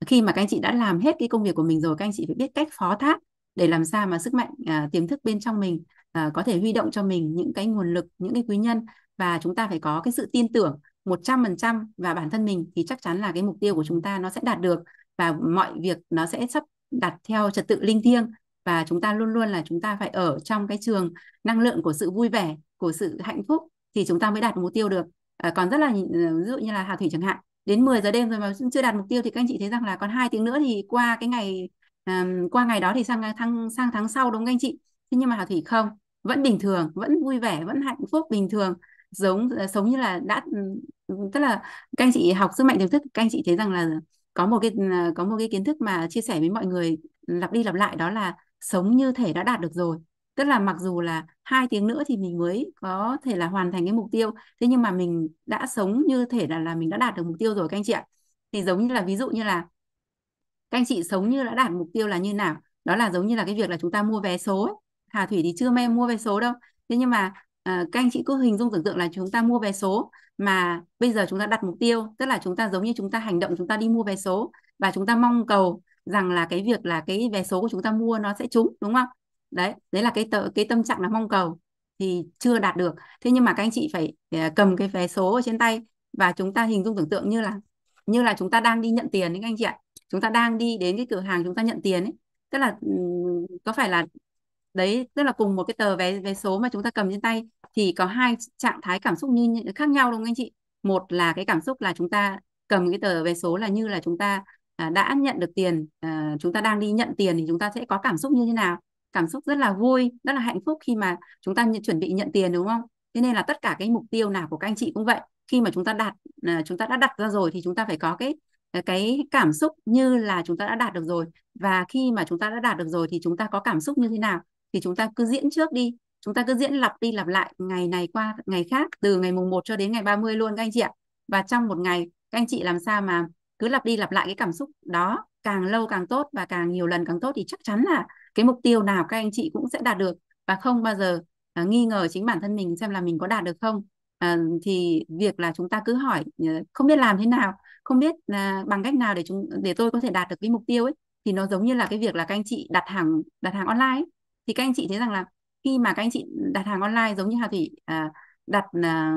khi mà các anh chị đã làm hết cái công việc của mình rồi các anh chị phải biết cách phó thác để làm sao mà sức mạnh uh, tiềm thức bên trong mình uh, có thể huy động cho mình những cái nguồn lực những cái quý nhân và chúng ta phải có cái sự tin tưởng 100% và bản thân mình thì chắc chắn là cái mục tiêu của chúng ta nó sẽ đạt được và mọi việc nó sẽ sắp đặt theo trật tự linh thiêng và chúng ta luôn luôn là chúng ta phải ở trong cái trường năng lượng của sự vui vẻ, của sự hạnh phúc thì chúng ta mới đạt mục tiêu được. À, còn rất là ờ, ví dụ như là Hà Thủy chẳng hạn, đến 10 giờ đêm rồi mà chưa đạt mục tiêu thì các anh chị thấy rằng là còn hai tiếng nữa thì qua cái ngày um, qua ngày đó thì sang tháng sang tháng sau đúng không các anh chị? Thế nhưng mà Hà Thủy không, vẫn bình thường, vẫn vui vẻ, vẫn hạnh phúc bình thường giống ờ, sống như là đã ừ, tức là các anh chị học sức mạnh tiềm thức các anh chị thấy rằng là có một cái ờ, có một cái kiến thức mà chia sẻ với mọi người lặp đi lặp lại đó là sống như thể đã đạt được rồi tức là mặc dù là hai tiếng nữa thì mình mới có thể là hoàn thành cái mục tiêu thế nhưng mà mình đã sống như thể là là mình đã đạt được mục tiêu rồi các anh chị ạ thì giống như là ví dụ như là các anh chị sống như đã đạt mục tiêu là như nào đó là giống như là cái việc là chúng ta mua vé số ấy. Hà Thủy thì chưa may mua vé số đâu thế nhưng mà các anh chị cứ hình dung tưởng tượng là chúng ta mua vé số mà bây giờ chúng ta đặt mục tiêu tức là chúng ta giống như chúng ta hành động chúng ta đi mua vé số và chúng ta mong cầu rằng là cái việc là cái vé số của chúng ta mua nó sẽ trúng đúng không đấy đấy là cái tờ, cái tâm trạng là mong cầu thì chưa đạt được thế nhưng mà các anh chị phải cầm cái vé số ở trên tay và chúng ta hình dung tưởng tượng như là như là chúng ta đang đi nhận tiền đấy các anh chị ạ chúng ta đang đi đến cái cửa hàng chúng ta nhận tiền ấy tức là có phải là đấy tức là cùng một cái tờ vé vé số mà chúng ta cầm trên tay thì có hai trạng thái cảm xúc như, khác nhau đúng không anh chị một là cái cảm xúc là chúng ta cầm cái tờ vé số là như là chúng ta đã nhận được tiền chúng ta đang đi nhận tiền thì chúng ta sẽ có cảm xúc như thế nào cảm xúc rất là vui rất là hạnh phúc khi mà chúng ta chuẩn bị nhận tiền đúng không thế nên là tất cả cái mục tiêu nào của các anh chị cũng vậy khi mà chúng ta đạt chúng ta đã đặt ra rồi thì chúng ta phải có cái cái cảm xúc như là chúng ta đã đạt được rồi và khi mà chúng ta đã đạt được rồi thì chúng ta có cảm xúc như thế nào thì chúng ta cứ diễn trước đi chúng ta cứ diễn lặp đi lặp lại ngày này qua ngày khác từ ngày mùng 1 cho đến ngày 30 luôn các anh chị ạ và trong một ngày các anh chị làm sao mà cứ lặp đi lặp lại cái cảm xúc đó càng lâu càng tốt và càng nhiều lần càng tốt thì chắc chắn là cái mục tiêu nào các anh chị cũng sẽ đạt được và không bao giờ à, nghi ngờ chính bản thân mình xem là mình có đạt được không à, thì việc là chúng ta cứ hỏi à, không biết làm thế nào không biết à, bằng cách nào để chúng để tôi có thể đạt được cái mục tiêu ấy thì nó giống như là cái việc là các anh chị đặt hàng đặt hàng online ấy thì các anh chị thấy rằng là khi mà các anh chị đặt hàng online giống như Hà Thủy à, đặt à,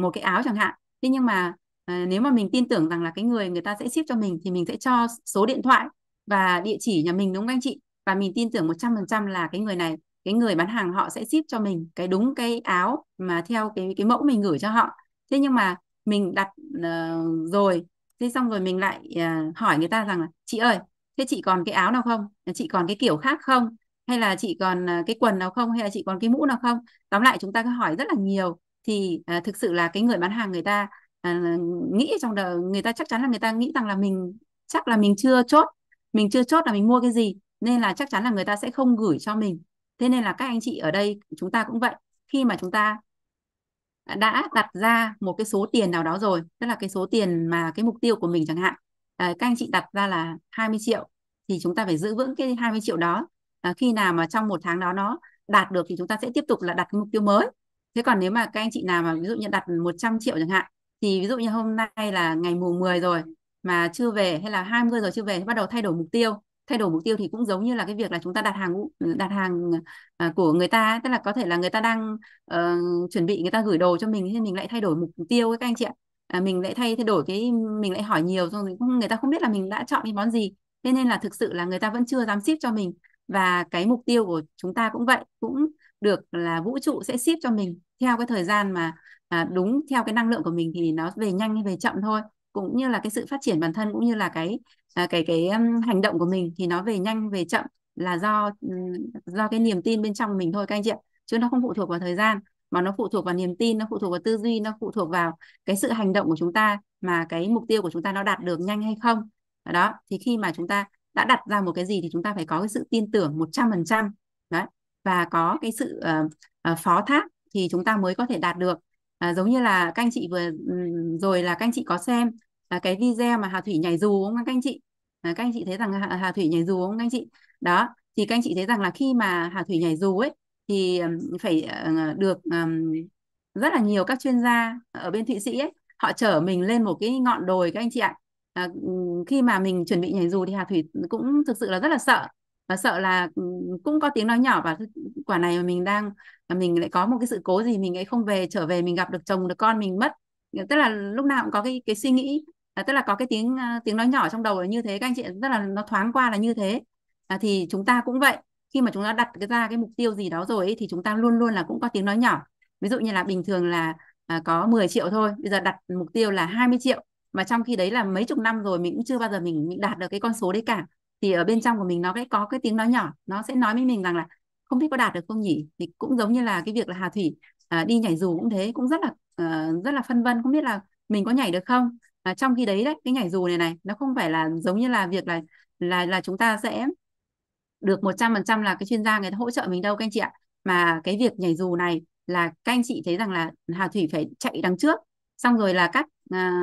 một cái áo chẳng hạn thế nhưng mà à, nếu mà mình tin tưởng rằng là cái người người ta sẽ ship cho mình thì mình sẽ cho số điện thoại và địa chỉ nhà mình đúng không anh chị và mình tin tưởng 100% là cái người này cái người bán hàng họ sẽ ship cho mình cái đúng cái áo mà theo cái cái mẫu mình gửi cho họ thế nhưng mà mình đặt uh, rồi thế xong rồi mình lại uh, hỏi người ta rằng là chị ơi thế chị còn cái áo nào không chị còn cái kiểu khác không hay là chị còn à, cái quần nào không hay là chị còn cái mũ nào không tóm lại chúng ta cứ hỏi rất là nhiều thì à, thực sự là cái người bán hàng người ta à, nghĩ trong đời người ta chắc chắn là người ta nghĩ rằng là mình chắc là mình chưa chốt mình chưa chốt là mình mua cái gì nên là chắc chắn là người ta sẽ không gửi cho mình thế nên là các anh chị ở đây chúng ta cũng vậy khi mà chúng ta đã đặt ra một cái số tiền nào đó rồi tức là cái số tiền mà cái mục tiêu của mình chẳng hạn à, các anh chị đặt ra là 20 triệu thì chúng ta phải giữ vững cái 20 triệu đó à, khi nào mà trong một tháng đó nó đạt được thì chúng ta sẽ tiếp tục là đặt mục tiêu mới thế còn nếu mà các anh chị nào mà ví dụ như đặt 100 triệu chẳng hạn thì ví dụ như hôm nay là ngày mùa 10 rồi mà chưa về hay là 20 rồi chưa về thì bắt đầu thay đổi mục tiêu thay đổi mục tiêu thì cũng giống như là cái việc là chúng ta đặt hàng đặt hàng à, của người ta tức là có thể là người ta đang uh, chuẩn bị người ta gửi đồ cho mình thì mình lại thay đổi mục tiêu với các anh chị ạ à, mình lại thay thay đổi cái mình lại hỏi nhiều rồi người ta không biết là mình đã chọn cái món gì thế nên là thực sự là người ta vẫn chưa dám ship cho mình và cái mục tiêu của chúng ta cũng vậy cũng được là vũ trụ sẽ ship cho mình theo cái thời gian mà à, đúng theo cái năng lượng của mình thì nó về nhanh hay về chậm thôi cũng như là cái sự phát triển bản thân cũng như là cái à, cái cái um, hành động của mình thì nó về nhanh về chậm là do do cái niềm tin bên trong mình thôi các anh chị ạ chứ nó không phụ thuộc vào thời gian mà nó phụ thuộc vào niềm tin nó phụ thuộc vào tư duy nó phụ thuộc vào cái sự hành động của chúng ta mà cái mục tiêu của chúng ta nó đạt được nhanh hay không đó thì khi mà chúng ta đã đặt ra một cái gì thì chúng ta phải có cái sự tin tưởng 100% đấy và có cái sự uh, uh, phó thác thì chúng ta mới có thể đạt được à, giống như là các anh chị vừa rồi là các anh chị có xem à, cái video mà Hà Thủy nhảy dù không các anh chị à, các anh chị thấy rằng Hà, Hà Thủy nhảy dù không các anh chị đó thì các anh chị thấy rằng là khi mà Hà Thủy nhảy dù ấy thì phải ờ, được um, rất là nhiều các chuyên gia ở bên Thụy Sĩ ấy họ chở mình lên một cái ngọn đồi các anh chị ạ à, khi mà mình chuẩn bị nhảy dù thì Hà Thủy cũng thực sự là rất là sợ và sợ là cũng có tiếng nói nhỏ và quả này mà mình đang mình lại có một cái sự cố gì mình ấy không về trở về mình gặp được chồng được con mình mất tức là lúc nào cũng có cái cái suy nghĩ à, tức là có cái tiếng à, tiếng nói nhỏ trong đầu là như thế các anh chị rất là nó thoáng qua là như thế à, thì chúng ta cũng vậy khi mà chúng ta đặt ra cái mục tiêu gì đó rồi ấy, thì chúng ta luôn luôn là cũng có tiếng nói nhỏ ví dụ như là bình thường là à, có 10 triệu thôi bây giờ đặt mục tiêu là 20 triệu mà trong khi đấy là mấy chục năm rồi mình cũng chưa bao giờ mình mình đạt được cái con số đấy cả thì ở bên trong của mình nó cái có cái tiếng nói nhỏ nó sẽ nói với mình rằng là không biết có đạt được không nhỉ thì cũng giống như là cái việc là Hà Thủy à, đi nhảy dù cũng thế cũng rất là à, rất là phân vân không biết là mình có nhảy được không à, trong khi đấy đấy cái nhảy dù này này nó không phải là giống như là việc là là là chúng ta sẽ được 100% là cái chuyên gia người ta hỗ trợ mình đâu các anh chị ạ mà cái việc nhảy dù này là các anh chị thấy rằng là Hà Thủy phải chạy đằng trước xong rồi là các à,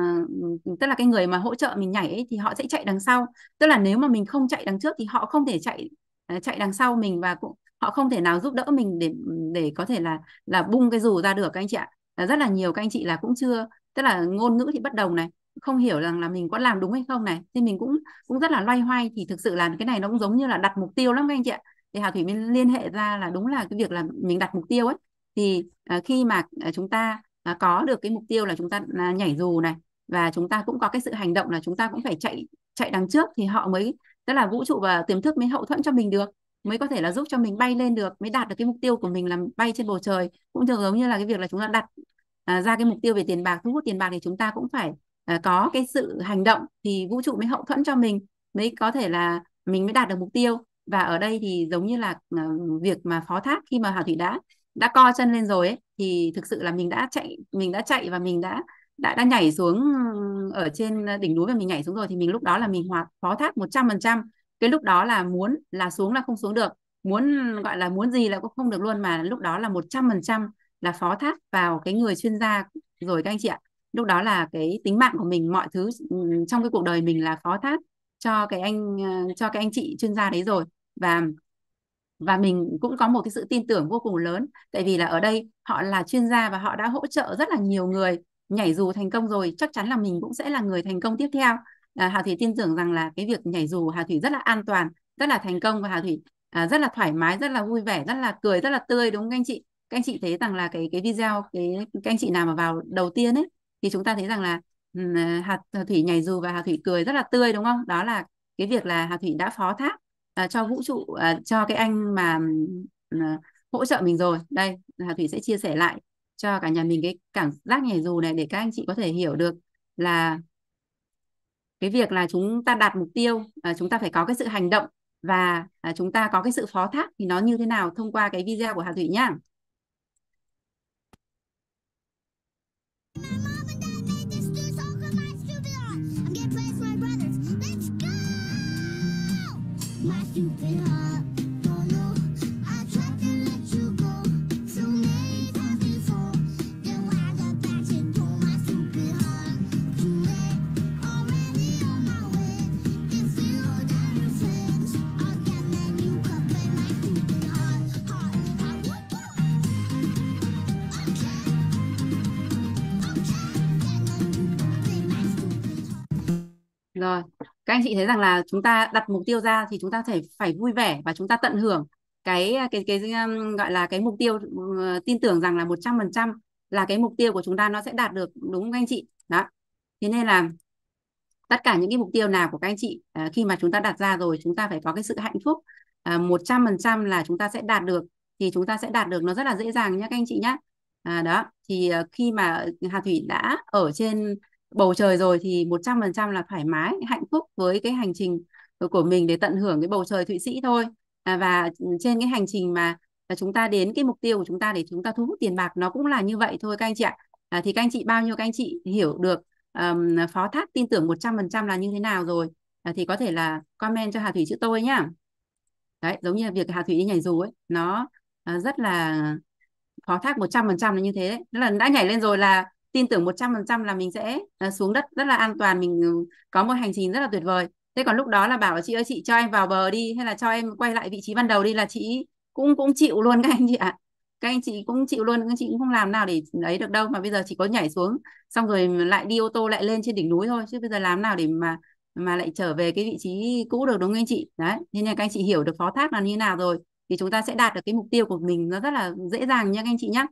tức là cái người mà hỗ trợ mình nhảy ấy, thì họ sẽ chạy đằng sau tức là nếu mà mình không chạy đằng trước thì họ không thể chạy à, chạy đằng sau mình và cũng họ không thể nào giúp đỡ mình để để có thể là là bung cái dù ra được các anh chị ạ rất là nhiều các anh chị là cũng chưa tức là ngôn ngữ thì bất đồng này không hiểu rằng là mình có làm đúng hay không này thì mình cũng cũng rất là loay hoay thì thực sự là cái này nó cũng giống như là đặt mục tiêu lắm các anh chị ạ thì Hà Thủy mới liên hệ ra là đúng là cái việc là mình đặt mục tiêu ấy thì à, khi mà à, chúng ta à, có được cái mục tiêu là chúng ta à, nhảy dù này và chúng ta cũng có cái sự hành động là chúng ta cũng phải chạy chạy đằng trước thì họ mới tức là vũ trụ và tiềm thức mới hậu thuẫn cho mình được mới có thể là giúp cho mình bay lên được mới đạt được cái mục tiêu của mình là bay trên bầu trời cũng thường giống như là cái việc là chúng ta đặt à, ra cái mục tiêu về tiền bạc thu hút tiền bạc thì chúng ta cũng phải à, có cái sự hành động thì vũ trụ mới hậu thuẫn cho mình mới có thể là mình mới đạt được mục tiêu và ở đây thì giống như là à, việc mà phó thác khi mà Hà Thủy đã đã co chân lên rồi ấy, thì thực sự là mình đã chạy mình đã chạy và mình đã đã đã nhảy xuống ở trên đỉnh núi và mình nhảy xuống rồi thì mình lúc đó là mình hoạt phó thác 100% cái lúc đó là muốn là xuống là không xuống được muốn gọi là muốn gì là cũng không được luôn mà lúc đó là 100% là phó thác vào cái người chuyên gia rồi các anh chị ạ lúc đó là cái tính mạng của mình mọi thứ trong cái cuộc đời mình là phó thác cho cái anh ờ, cho cái anh chị chuyên gia đấy rồi và và mình cũng có một cái sự tin tưởng vô cùng lớn tại vì là ở đây họ là chuyên gia và họ đã hỗ trợ rất là nhiều người nhảy dù thành công rồi chắc chắn là mình cũng sẽ là người thành công tiếp theo à, Hà Thủy tin tưởng rằng là cái việc nhảy dù Hà Thủy rất là an toàn rất là thành công và Hà Thủy à, rất là thoải mái rất là vui vẻ rất là cười rất là tươi đúng không anh chị các anh chị thấy rằng là cái cái video cái các anh chị nào mà vào đầu tiên ấy thì chúng ta thấy rằng là à, Hà Thủy nhảy dù và Hà Thủy cười rất là tươi đúng không đó là cái việc là Hà Thủy đã phó thác à, cho vũ trụ à, cho cái anh mà ừ, à, hỗ trợ mình rồi đây Hà Thủy sẽ chia sẻ lại cho cả nhà mình cái cảm giác nhảy dù này để các anh chị có thể hiểu được là cái việc là chúng ta đạt mục tiêu à, chúng ta phải có cái sự hành động và à, chúng ta có cái sự phó thác thì nó như thế nào thông qua cái video của Hà Thủy nhá Rồi, các anh chị thấy rằng là chúng ta đặt mục tiêu ra thì chúng ta phải phải vui vẻ và chúng ta tận hưởng cái cái cái um, gọi là cái mục tiêu ờ, tin tưởng rằng là 100% là cái mục tiêu của chúng ta nó sẽ đạt được đúng không các anh chị? Đó. Thế nên là tất cả những cái mục tiêu nào của các anh chị ờ, khi mà chúng ta đặt ra rồi chúng ta phải có cái sự hạnh phúc ờ, một trăm phần trăm là chúng ta sẽ đạt được thì chúng ta sẽ đạt được nó rất là dễ dàng nhé các anh chị nhé à, đó thì khi mà Hà Thủy đã ở trên bầu trời rồi thì 100% là thoải mái hạnh phúc với cái hành trình của mình để tận hưởng cái bầu trời Thụy Sĩ thôi à, và ừ, trên cái hành trình mà à, chúng ta đến cái mục tiêu của chúng ta để chúng ta thu hút tiền bạc nó cũng là như vậy thôi các anh chị ạ à, thì các anh chị bao nhiêu các anh chị hiểu được um, phó thác tin tưởng 100% là như thế nào rồi à, thì có thể là comment cho Hà Thủy chữ tôi nhá đấy giống như việc Hà Thủy đi nhảy dù ấy nó uh, rất là phó thác 100% là như thế đấy. Tức là đã nhảy lên rồi là tin tưởng 100% là mình sẽ à, xuống đất rất là an toàn mình ừ, có một hành trình rất là tuyệt vời thế còn lúc đó là bảo là chị ơi chị cho em vào bờ đi hay là cho em quay lại vị trí ban đầu đi là chị cũng cũng chịu luôn các anh chị ạ các anh chị cũng chịu luôn các anh chị cũng không làm nào để lấy được đâu mà bây giờ chỉ có nhảy xuống xong rồi lại đi ô tô lại lên trên đỉnh núi thôi chứ bây giờ làm nào để mà mà lại trở về cái vị trí cũ được đúng không anh chị đấy nên là các anh chị hiểu được phó thác là như nào rồi thì chúng ta sẽ đạt được cái mục tiêu của mình nó rất là dễ dàng nha các anh chị nhé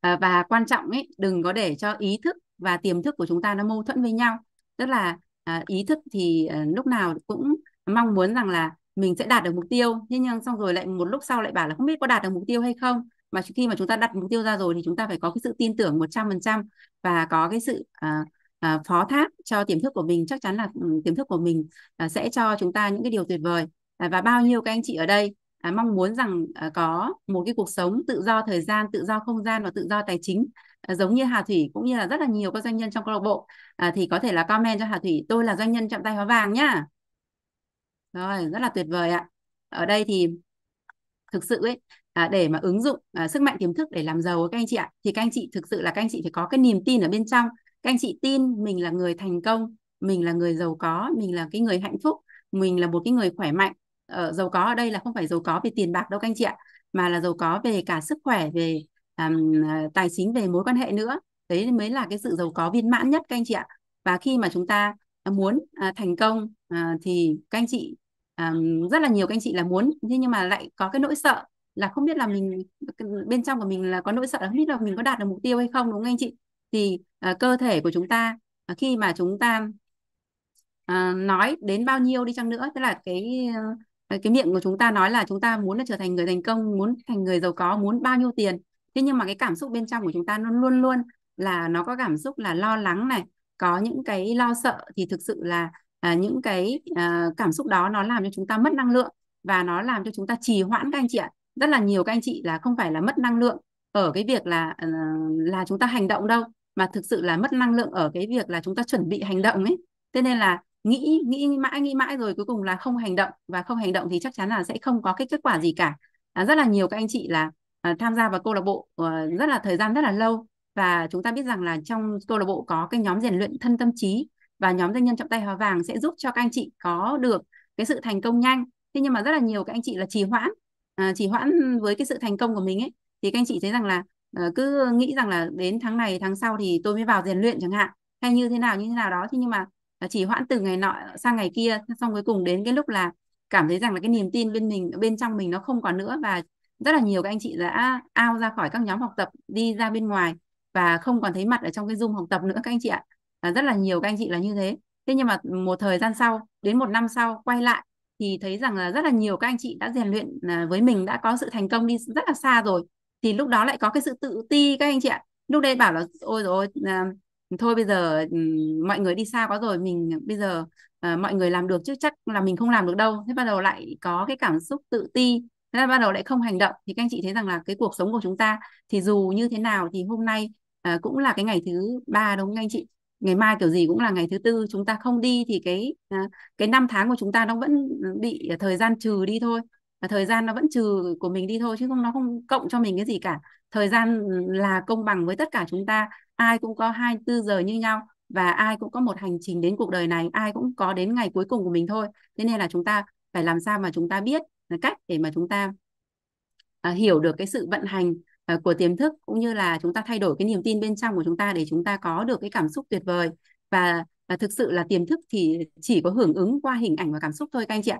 Ờ, và quan trọng ấy đừng có để cho ý thức và tiềm thức của chúng ta nó mâu thuẫn với nhau tức là à, ý thức thì ờ, lúc nào cũng mong muốn rằng là mình sẽ đạt được mục tiêu nhưng nhưng xong rồi lại một lúc sau lại bảo là không biết có đạt được mục tiêu hay không mà khi mà chúng ta đặt mục tiêu ra rồi thì chúng ta phải có cái sự tin tưởng 100% và có cái sự ờ, phó thác cho tiềm thức của mình chắc chắn là ừ, tiềm thức của mình sẽ cho chúng ta những cái điều tuyệt vời à, và bao nhiêu các anh chị ở đây à, mong muốn rằng à, có một cái cuộc sống tự do thời gian tự do không gian và tự do tài chính à, giống như Hà Thủy cũng như là rất là nhiều các doanh nhân trong câu lạc bộ à, thì có thể là comment cho Hà Thủy tôi là doanh nhân chạm tay hóa vàng nhá rồi rất là tuyệt vời ạ ở đây thì thực sự ấy à, để mà ứng dụng à, sức mạnh tiềm thức để làm giàu các anh chị ạ thì các anh chị thực sự là các anh chị phải có cái niềm tin ở bên trong các anh chị tin mình là người thành công mình là người giàu có mình là cái người hạnh phúc mình là một cái người khỏe mạnh ở ờ, giàu có ở đây là không phải giàu có về tiền bạc đâu các anh chị ạ mà là giàu có về cả sức khỏe về um, tài chính về mối quan hệ nữa đấy mới là cái sự giàu có viên mãn nhất các anh chị ạ và khi mà chúng ta ờ, muốn uh, thành công uh, thì các anh chị um, rất là nhiều các anh chị là muốn thế nhưng mà lại có cái nỗi sợ là không biết là mình bên trong của mình là có nỗi sợ là không biết là mình có đạt được mục tiêu hay không đúng không anh chị thì uh, cơ thể của chúng ta uh, khi mà chúng ta uh, nói đến bao nhiêu đi chăng nữa tức là cái uh, Ờ, cái miệng của chúng ta nói là chúng ta muốn là trở thành người thành công muốn thành người giàu có muốn bao nhiêu tiền thế nhưng mà cái cảm xúc bên trong của chúng ta nó luôn luôn là nó có cảm xúc là lo lắng này có những cái lo sợ thì thực sự là à, những cái à, cảm xúc đó nó làm cho chúng ta mất năng lượng và nó làm cho chúng ta trì hoãn các anh chị ạ rất là nhiều các anh chị là không phải là mất năng lượng ở cái việc là ờ, là chúng ta hành động đâu mà thực sự là mất năng lượng ở cái việc là chúng ta chuẩn bị hành động ấy thế nên là nghĩ nghĩ mãi nghĩ mãi rồi cuối cùng là không hành động và không hành động thì chắc chắn là sẽ không có cái kết quả gì cả à, rất là nhiều các anh chị là à, tham gia vào câu lạc bộ à, rất là thời gian rất là lâu và chúng ta biết rằng là trong câu lạc bộ có cái nhóm rèn luyện thân tâm trí và nhóm doanh nhân trọng tay hóa vàng sẽ giúp cho các anh chị có được cái sự thành công nhanh thế nhưng mà rất là nhiều các anh chị là trì hoãn à, trì hoãn với cái sự thành công của mình ấy thì các anh chị thấy rằng là à, cứ nghĩ rằng là đến tháng này tháng sau thì tôi mới vào rèn luyện chẳng hạn hay như thế nào như thế nào đó thế nhưng mà chỉ hoãn từ ngày nọ sang ngày kia xong cuối cùng đến cái lúc là cảm thấy rằng là cái niềm tin bên mình bên trong mình nó không còn nữa và rất là nhiều các anh chị đã ao ra khỏi các nhóm học tập đi ra bên ngoài và không còn thấy mặt ở trong cái zoom học tập nữa các anh chị ạ à, rất là nhiều các anh chị là như thế thế nhưng mà một thời gian sau đến một năm sau quay lại thì thấy rằng là rất là nhiều các anh chị đã rèn luyện à, với mình đã có sự thành công đi rất là xa rồi thì lúc đó lại có cái sự tự ti các anh chị ạ lúc đây bảo là ôi rồi thôi bây giờ mọi người đi xa quá rồi mình bây giờ uh, mọi người làm được chứ chắc là mình không làm được đâu thế bắt đầu lại có cái cảm xúc tự ti thế là bắt đầu lại không hành động thì các anh chị thấy rằng là cái cuộc sống của chúng ta thì dù như thế nào thì hôm nay uh, cũng là cái ngày thứ ba đúng không anh chị ngày mai kiểu gì cũng là ngày thứ tư chúng ta không đi thì cái ờ, cái năm tháng của chúng ta nó vẫn bị thời gian trừ đi thôi và thời gian nó vẫn trừ của mình đi thôi chứ không nó không cộng cho mình cái gì cả thời gian là công bằng với tất cả chúng ta ai cũng có 24 giờ như nhau và ai cũng có một hành trình đến cuộc đời này ai cũng có đến ngày cuối cùng của mình thôi thế nên là chúng ta phải làm sao mà chúng ta biết cách để mà chúng ta à, hiểu được cái sự vận hành à, của tiềm thức cũng như là chúng ta thay đổi cái niềm tin bên trong của chúng ta để chúng ta có được cái cảm xúc tuyệt vời và à, thực sự là tiềm thức thì chỉ có hưởng ứng qua hình ảnh và cảm xúc thôi các anh chị ạ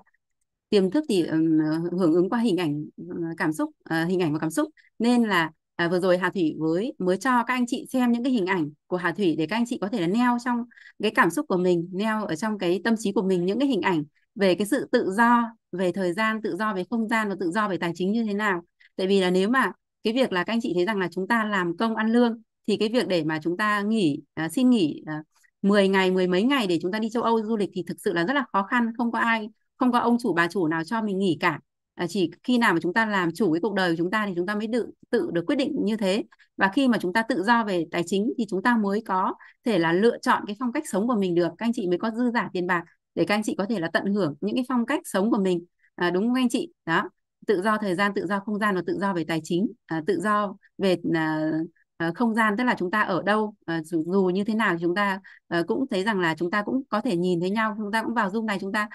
tiềm thức thì um, hưởng ứng qua hình ảnh ờ, cảm xúc uh, hình ảnh và cảm xúc nên là À, vừa rồi Hà Thủy với mới cho các anh chị xem những cái hình ảnh của Hà Thủy để các anh chị có thể là neo trong cái cảm xúc của mình, neo ở trong cái tâm trí của mình những cái hình ảnh về cái sự tự do về thời gian, tự do về không gian và tự do về tài chính như thế nào. Tại vì là nếu mà cái việc là các anh chị thấy rằng là chúng ta làm công ăn lương thì cái việc để mà chúng ta nghỉ à, xin nghỉ à, 10 ngày, mười mấy ngày để chúng ta đi châu Âu du lịch thì thực sự là rất là khó khăn, không có ai không có ông chủ bà chủ nào cho mình nghỉ cả à, chỉ khi nào mà chúng ta làm chủ cái cuộc đời của chúng ta thì chúng ta mới tự tự được quyết định như thế và khi mà chúng ta tự do về tài chính thì chúng ta mới có thể là lựa chọn cái phong cách sống của mình được các anh chị mới có dư giả tiền bạc để các anh chị có thể là tận hưởng những cái phong cách sống của mình à, đúng không anh chị đó tự do thời gian tự do không gian và tự do về tài chính à, tự do về à, Ờ, không gian tức là chúng ta ở đâu ờ, dù, dù như thế nào chúng ta ờ, cũng thấy rằng là chúng ta cũng có thể nhìn thấy nhau chúng ta cũng vào zoom này chúng ta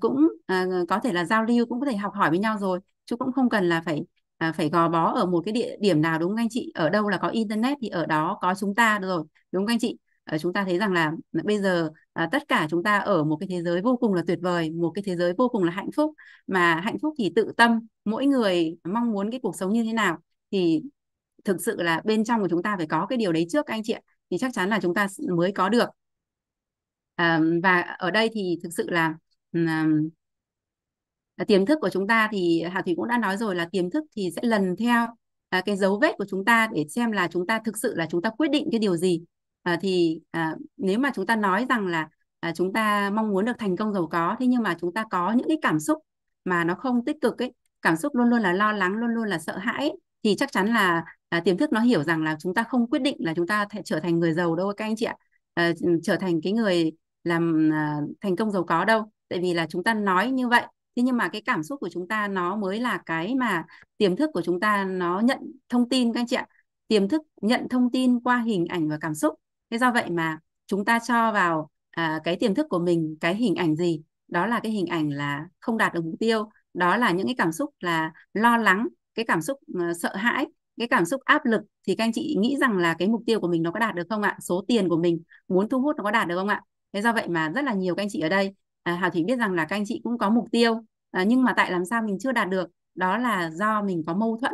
cũng có thể là giao lưu cũng có thể học hỏi với nhau rồi chứ cũng không cần là phải phải gò bó ở một cái địa điểm nào đúng không anh chị ở đâu là có internet thì ở đó có chúng ta rồi đúng không anh chị chúng ta thấy rằng là bây giờ tất cả chúng ta ở một cái thế giới vô cùng là tuyệt vời một cái thế giới vô cùng là hạnh phúc mà hạnh phúc thì tự tâm mỗi người mong muốn cái cuộc sống như thế nào thì thực sự là bên trong của chúng ta phải có cái điều đấy trước anh chị ạ thì chắc chắn là chúng ta mới có được à, và ở đây thì thực sự là à, tiềm thức của chúng ta thì Hà Thủy cũng đã nói rồi là tiềm thức thì sẽ lần theo à, cái dấu vết của chúng ta để xem là chúng ta thực sự là chúng ta quyết định cái điều gì à, thì à, nếu mà chúng ta nói rằng là à, chúng ta mong muốn được thành công giàu có thế nhưng mà chúng ta có những cái cảm xúc mà nó không tích cực ấy cảm xúc luôn luôn là lo lắng luôn luôn là sợ hãi ấy, thì chắc chắn là à, tiềm thức nó hiểu rằng là chúng ta không quyết định là chúng ta th- trở thành người giàu đâu các anh chị ạ à, trở thành cái người làm à, thành công giàu có đâu tại vì là chúng ta nói như vậy thế nhưng mà cái cảm xúc của chúng ta nó mới là cái mà tiềm thức của chúng ta nó nhận thông tin các anh chị ạ tiềm thức nhận thông tin qua hình ảnh và cảm xúc thế do vậy mà chúng ta cho vào à, cái tiềm thức của mình cái hình ảnh gì đó là cái hình ảnh là không đạt được mục tiêu đó là những cái cảm xúc là lo lắng cái cảm xúc uh, sợ hãi cái cảm xúc áp lực thì các anh chị nghĩ rằng là cái mục tiêu của mình nó có đạt được không ạ số tiền của mình muốn thu hút nó có đạt được không ạ thế do vậy mà rất là nhiều các anh chị ở đây à, Hảo Thủy biết rằng là các anh chị cũng có mục tiêu à, nhưng mà tại làm sao mình chưa đạt được đó là do mình có mâu thuẫn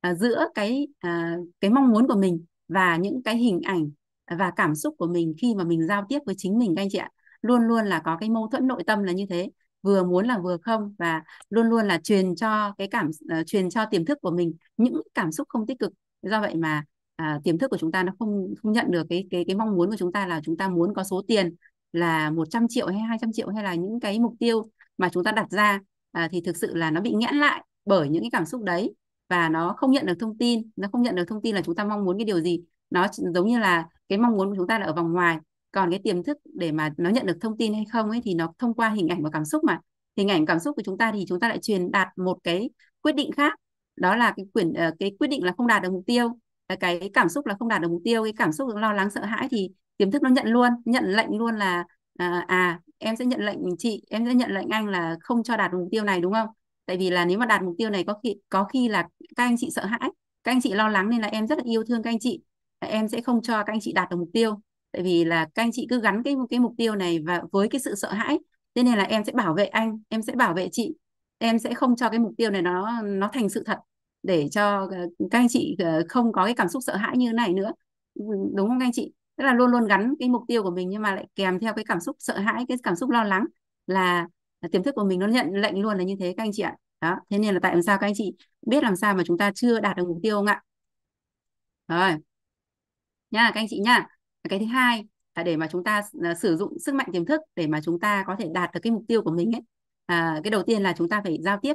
à, giữa cái à, cái mong muốn của mình và những cái hình ảnh và cảm xúc của mình khi mà mình giao tiếp với chính mình các anh chị ạ luôn luôn là có cái mâu thuẫn nội tâm là như thế vừa muốn là vừa không và luôn luôn là truyền cho cái cảm uh, truyền cho tiềm thức của mình những cảm xúc không tích cực do vậy mà uh, tiềm thức của chúng ta nó không không nhận được cái cái cái mong muốn của chúng ta là chúng ta muốn có số tiền là 100 triệu hay 200 triệu hay là những cái mục tiêu mà chúng ta đặt ra uh, thì thực sự là nó bị nghẽn lại bởi những cái cảm xúc đấy và nó không nhận được thông tin nó không nhận được thông tin là chúng ta mong muốn cái điều gì nó giống như là cái mong muốn của chúng ta là ở vòng ngoài còn cái tiềm thức để mà nó nhận được thông tin hay không ấy thì nó thông qua hình ảnh và cảm xúc mà hình ảnh cảm xúc của chúng ta thì chúng ta lại truyền đạt một cái quyết định khác đó là cái quyển ờ, cái quyết định là không đạt được mục tiêu cái cảm xúc là không đạt được mục tiêu cái cảm xúc lo lắng sợ hãi thì tiềm thức nó nhận luôn nhận lệnh luôn là à, à em sẽ nhận lệnh chị em sẽ nhận lệnh anh là không cho đạt mục tiêu này đúng không tại vì là nếu mà đạt mục tiêu này có khi có khi là các anh chị sợ hãi các anh chị lo lắng nên là em rất là yêu thương các anh chị em sẽ không cho các anh chị đạt được mục tiêu tại vì là các anh chị cứ gắn cái cái mục tiêu này và với cái sự sợ hãi thế nên là em sẽ bảo vệ anh em sẽ bảo vệ chị em sẽ không cho cái mục tiêu này nó nó thành sự thật để cho ờ, các anh chị ờ, không có cái cảm xúc sợ hãi như này nữa ừ, đúng không các anh chị tức là luôn luôn gắn cái mục tiêu của mình nhưng mà lại kèm theo cái cảm xúc sợ hãi cái cảm xúc lo lắng là tiềm thức của mình nó nhận lệnh luôn là như thế các anh chị ạ đó thế nên là tại làm sao các anh chị biết làm sao mà chúng ta chưa đạt được mục tiêu không ạ rồi nha các anh chị nha cái thứ hai là để mà chúng ta sử dụng sức mạnh tiềm thức để mà chúng ta có thể đạt được cái mục tiêu của mình ấy à, cái đầu tiên là chúng ta phải giao tiếp